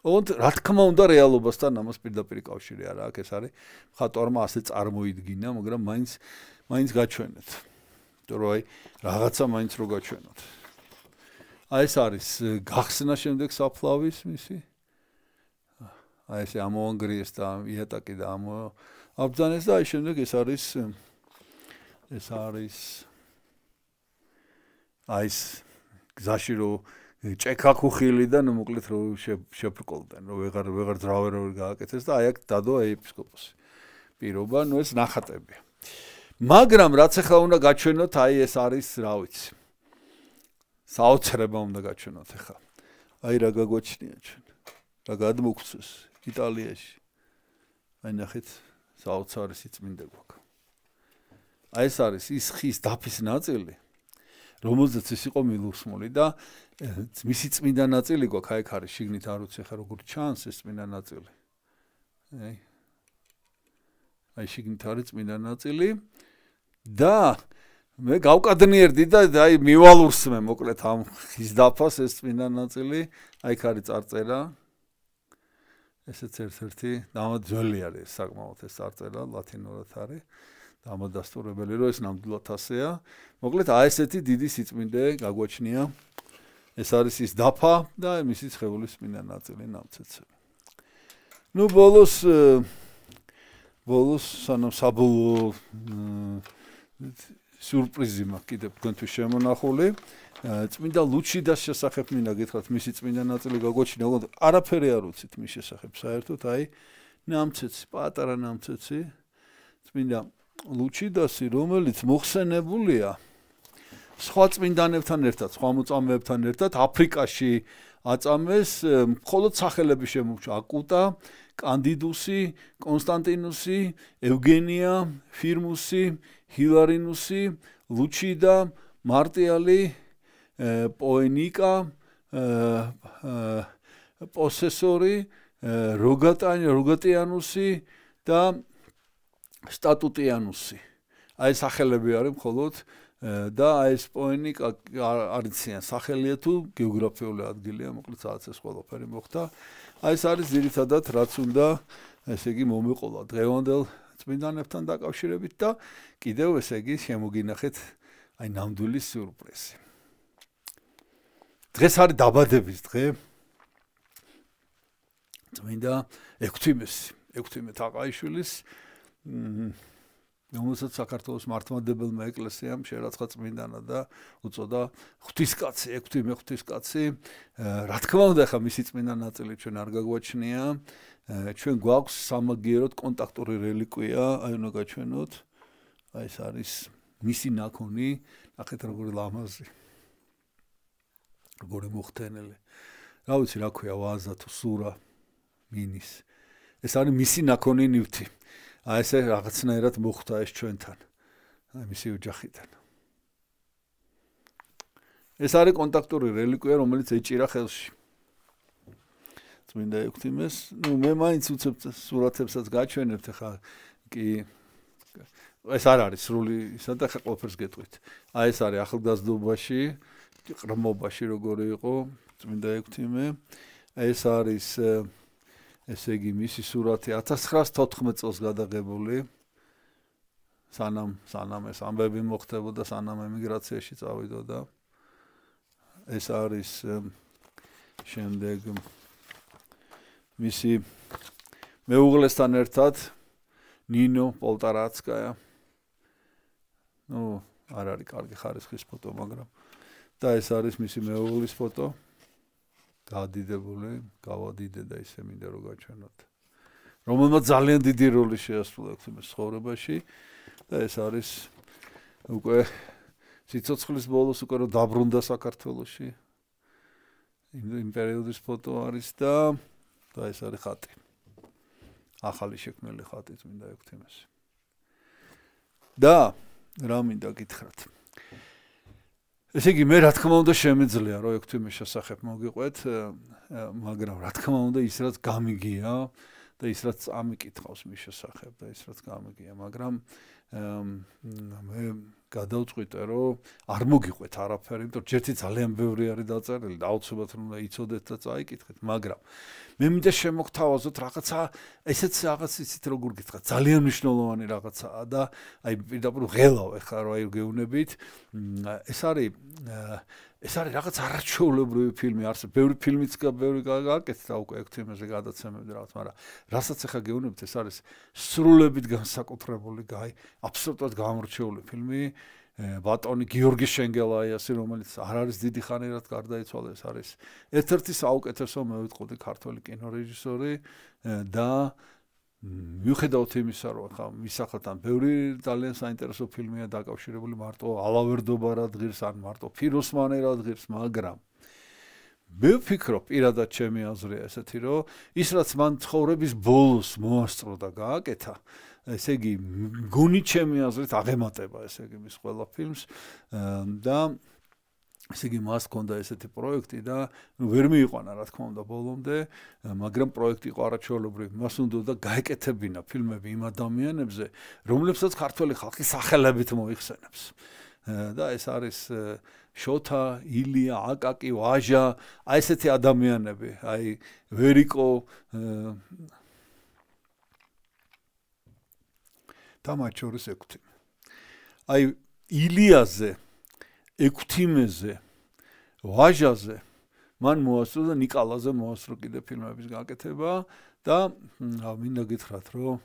und რა თქმა უნდა რეალობასთან ამას პირდაპირ კავშირი არა აქვს ეს არის მხატვარმა ასე წარმოიდგინა მაგრამ მაინც მაინც გაჩვენეთ იმიტომ რომ აი რაღაცა მაინც რო გაჩვენოთ. აი ეს არის გახსნა შემდეგ საფლავის მისი. აი ეს ამონგრიეს და იატაკი და ამ აბძანეს და აი შემდეგ ეს არის ეს არის აი ეს გზაში რო ჭექაკუხილი და ნუ მოკლედ რო შეფრკოლდნენ რო ვეღარ ვეღარ ძრავენ რო გააკეთეს და აი აქ დადო აი ეპისკოპოსი. პირობა, ნუ ეს ნახატებია. მაგრამ რაც ახლა უნდა გაჩვენოთ, აი ეს არის, რა ვიცი. საოცრება უნდა გაჩვენოთ ახლა. აი რა გაგოჩნია ჩვენ. რა გადმოგვცეს იტალიაში. აი ნახეთ, საოცარი სიწმინდე გვაქვს. აი ეს არის ის ხის დაფის ნაწილი, რომელზეც ის იყო მილოსმული და მისი წმინდა ნაწილი გვაქვს, აი ქარი შიგნით არ უცხ ახლა როგორ ჩანს ეს წმინდა ნაწილი. აი აი შიგნით არის წმინდა ნაწილი. და მე გავკადნიერდი და აი მივალურსმე მოკლედ ამ ის დაფას ეს წმინდა ნაწილი აი ქარი წარწერა ესეც ერთ-ერთი დამად ძველი არის საკმაოდ ეს წარწერა ლათინურად არის დამადასტურებელი რომ ეს ნამდვილად ასეა მოკლედ აი ესეთი დიდი სიწმინდე გაგვაჩნია ეს არის ის დაფა და აი მისი ცხოვრების წმინდა ნაწილი ნამცეცები ნუ ბოლოს ბოლოს სანამ საბოლოო სიურპრიზი მაქვს კიდე თქვენთვის შემონახული. წმინდა ლუჩიდას შესახებ მინდა გითხრათ, მისი წმინდა ნაწილი გაგოჩინა, უფრო არაფერი არ უცით მის შესახებ საერთოდ, აი ნამცეცი, პატარა ნამცეცი. წმინდა ლუჩიდასი, რომელიც მოხსენებულია სხვა წმინდანებთან ერთად, სხვა მოწამეებთან ერთად აფრიკაში აწამეს, მხოლოდ სახელები შემოჩა, აკუტა, კანდიდუსი, კონსტანტინუსი, ევგენია, ფირმუსი, ჰილარინუსი, ლუჩი და მარტიალი, პოენიკა, პოსესორი, როგატანი, როგატიანუსი და სტატუტიანუსი. აი სახელები არის მხოლოდ და აი ეს პოენიკა არიციან სახელია თუ გეოგრაფიული ადგილია, მოკლედ სადაც ეს ყველაფერი მოხდა. აი ეს არის ძირითადად რაც უნდა ესე იგი მომეყოლა დღევანდელ წმინდანებთან დაკავშირებით და კიდევ ესე იგი შემოგინახეთ აი ნამდვილი სიურპრიზი. დღეს არის დაბადების დღე. წმინდა ექვთიმეს, ექვთიმე თაყაიშვილის. აჰა რომელსაც საქართველოს მართლმადებელმა ეკლესიამ შერაცხა წმინდანა და უწოდა ღვთისკაცი, ექვთიმე ღვთისკაცი. რა თქმა უნდა, ხა მისი წმინდა ნაწილი ჩვენ არ გაგვაჩნია. ჩვენ გვაქვს სამაგიეროდ კონტაქტური რელიკვია, აი უნდა გაჩვენოთ. აი ეს არის მისი ნაკონი, ნახეთ როგორ ლამაზი. როგორ მოხტენელი. რა ვიცი, რა ქვია ვაზა თუ სურა მინის. ეს არის მისი ნაკონი ნივთი. აი ესე რაღაცნაირად მოხდა ეს ჩვენთან აი მისი ოჯახიდან ეს არის კონტაქტური რელიკვია რომელიც ეჭირა ხელში წმინდა ექვთიმეს ნუ მე მაინც უცებ სურათებსაც გაჩვენებთ ხა კი ეს არ არის სრული ისა და ხა ყოველფერს გეტყვით აი ეს არის ახალგაზრდობაში ყრმობაში როგორი იყო წმინდა ექვთიმე ეს არის ესე იგი მისი სურათი 1914 წელს გადაღებული სანამ სანამ ეს ამბები მოხდებოდა სანამ ემიგრაციაში წავიდოდა ეს არის შემდეგ მისი მეუღლესთან ერთად ნინო პოლტარაცკაა ну არ არის კარგი ხარისხის ფოტო მაგრამ და ეს არის მისი მეუღლის ფოტო დაადიდებული, გავადიდე და ისე მინდა რომ გაჩვენოთ. რომელმა ძალიან დიდი როლი შეასრულა ხმის ცხოვრებაში და ეს არის უკვე ციცოცხლის ბოლოს უკვე რომ დაბრუნდა საქართველოში. იმ პერიოდის ფოტო არის და და ეს არის ხატი. ახალი შექმნილი ხატი წმინდა ექვთიმეს. და რა მინდა გითხრათ? ესე იგი მე რა თქმა უნდა შემეძლია რომ ექვთ იმის შესახებ მოგიყვეთ მაგრამ რა თქმა უნდა ის რაც გამიგია და ის რაც ამიკითხავს მის შესახებ და ის რაც გამიგია მაგრამ მე გადავწყვიტე რომ არ მოგიყვეთ არაფერი, იმიტომ ჯერთი ძალიან ბევრი არის დაწერილი და აუცილებლად უნდა იცოდეთ და წაიკითხეთ, მაგრამ მე მინდა შემოგთავაზოთ რაღაცა, ესეც რაღაც ისეთ როგორ გითხრა, ძალიან მნიშვნელოვანი რაღაცაა და აი პირდაპირ ღელავ ეხლა რა იგეუნებით. ეს არის ეს არის რაღაც არაჩვეულებრივი ფილმი, არც ბევრი ფილმიც კა ბევრი გააკეთდა უკვე ექთიმეზე გადაცემებდა რაღაც, მაგრამ რასაც ახლა გეუბნებით, ეს არის სრულებით განსაკუთრებული гай, აბსოლუტურად გამორჩეული ფილმი. ბატონი გიორგი შენგელაიასი, რომელიც არ არის დიდი ხანი რაც გარდაიცვალა, ეს არის ერთ-ერთი საუკეთესო მეუწყვდი ქართული კინორეჟისორი და მიუხედავად იმისა, რომ ახლა მისახლთ ამ ბევრი ძალიან საინტერესო ფილმია დაკავშირებული მარტო ალავერდობა რა ღირს ან მარტო ფიროსმანე რა ღირს, მაგრამ მე ვფიქრობ პირადად ჩემი აზრია ესეთი, რომ ის რაც მან ცხოვრების ბოლოს მოასწრო და გააკეთა ესე იგი გონი ჩემი აზრით აღემატება ესე იგი მის ყველა ფილმს და ესე იგი მას ჰქონდა ესეთი პროექტი და ვერ მიიყვანა რა თქმა უნდა ბოლომდე, მაგრამ პროექტი ყო არაჩვეულებრივი. მას უნდა და გაეკეთებინა ფილმები იმ ადამიანებზე, რომლებსაც ქართველი ხალხი სახელებით მოიხსენებს. და ეს არის შოთა, ილია, აკაკი, ვაჟა, აი ესეთი ადამიანები, აი ვერიკო და მათ შორის ეკუთვნი. აი ილიაზე ექვთიმეზე ვაჟაზე მან მოასწრო და ნიკალაზე მოასწრო კიდე ფილმების გაკეთება და მინდა გითხრათ რომ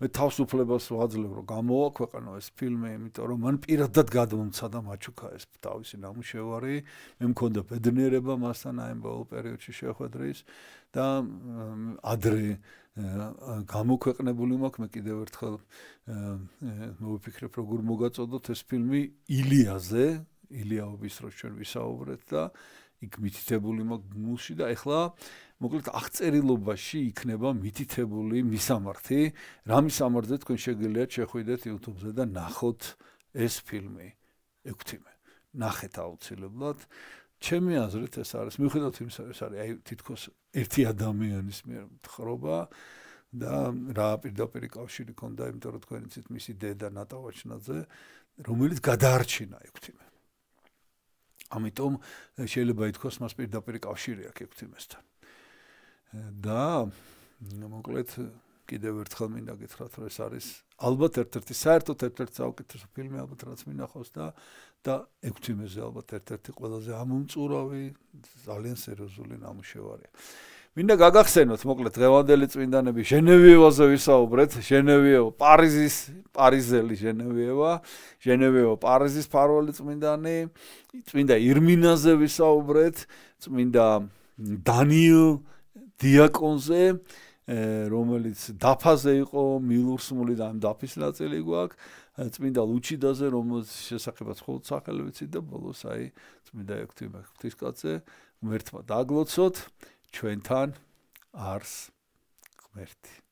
მე თავს უფლებას ვაძლევ რომ გამოვაქვეყნო ეს ფილმი იმიტომ რომ მან პირადად გადმომცადა მაჩუკა ეს თავისი ნამუშევარი მე მქონდა ბედნიერება მასთან აი ბოლო პერიოდში შეხვედრის და ადრე გამოქვეყნებული მაქვს მე კიდევ ერთხელ მოვიფიქრე როგორ მოგაწოდოთ ეს ფილმი ილიაზე ილიაობის როს ჩვენ ვისაუბრეთ და იქ მითითებული მაგ მულში და ეხლა მოკლედ აღწერილობაში იქნება მითითებული მისამართი რამის ამარზე თქვენ შეგიძლიათ შეხვიდეთ YouTube-ზე და ნახოთ ეს ფილმი ეკუთიმე ნახეთ აუცილებლად ჩემი აზრით ეს არის მიუხედავად იმისა ეს არის აი თითქოს ერთი ადამიანის მიერ მთხრობა და რა პირდაპირ კავშირი ქონდა იმიტომ რომ თქვენიცით მისი დედა ნატავაჩნაძე რომელიც გადაარჩინა ეკუთიმე ამიტომ შეიძლება ითქვას მას პირდაპირ კავშირი აქვს ექვთიმესთან. და მოკლედ კიდევ ერთხელ მინდა გითხრათ რომ ეს არის ალბათ ერთ-ერთი საერთოდ ერთ-ერთი საუკეთესო ფილმი ალბათ რაც მინახავს და და ექვთიმეზე ალბათ ერთ-ერთი ყველაზე ამომწურავი ძალიან სერიოზული ნამუშევარია. მინდა გაგახსენოთ მოკლედ დღევანდელი წვინდანები ჟენევიევაზე ვისაუბრეთ ჟენევიევა პარიზის პარიზელი ჟენევიევა ჟენევიევა პარიზის ფარველი წვინდანი წვინდა ირმინაზე ვისაუბრეთ წვინდა დანიელ დიაკონზე რომელიც დაფაზე იყო მილურსმული და ამ დაფის ნაწილი გვაქვს წმინდა ლუჩიდაზე რომელიც შესაძლებაც ხოლმე სახელი ვიცით და ბოლოს აი წმინდა ექთიმე ქთვისკაცე ერთმა დაგლოცოთ ჩვენთან არს ღმერთი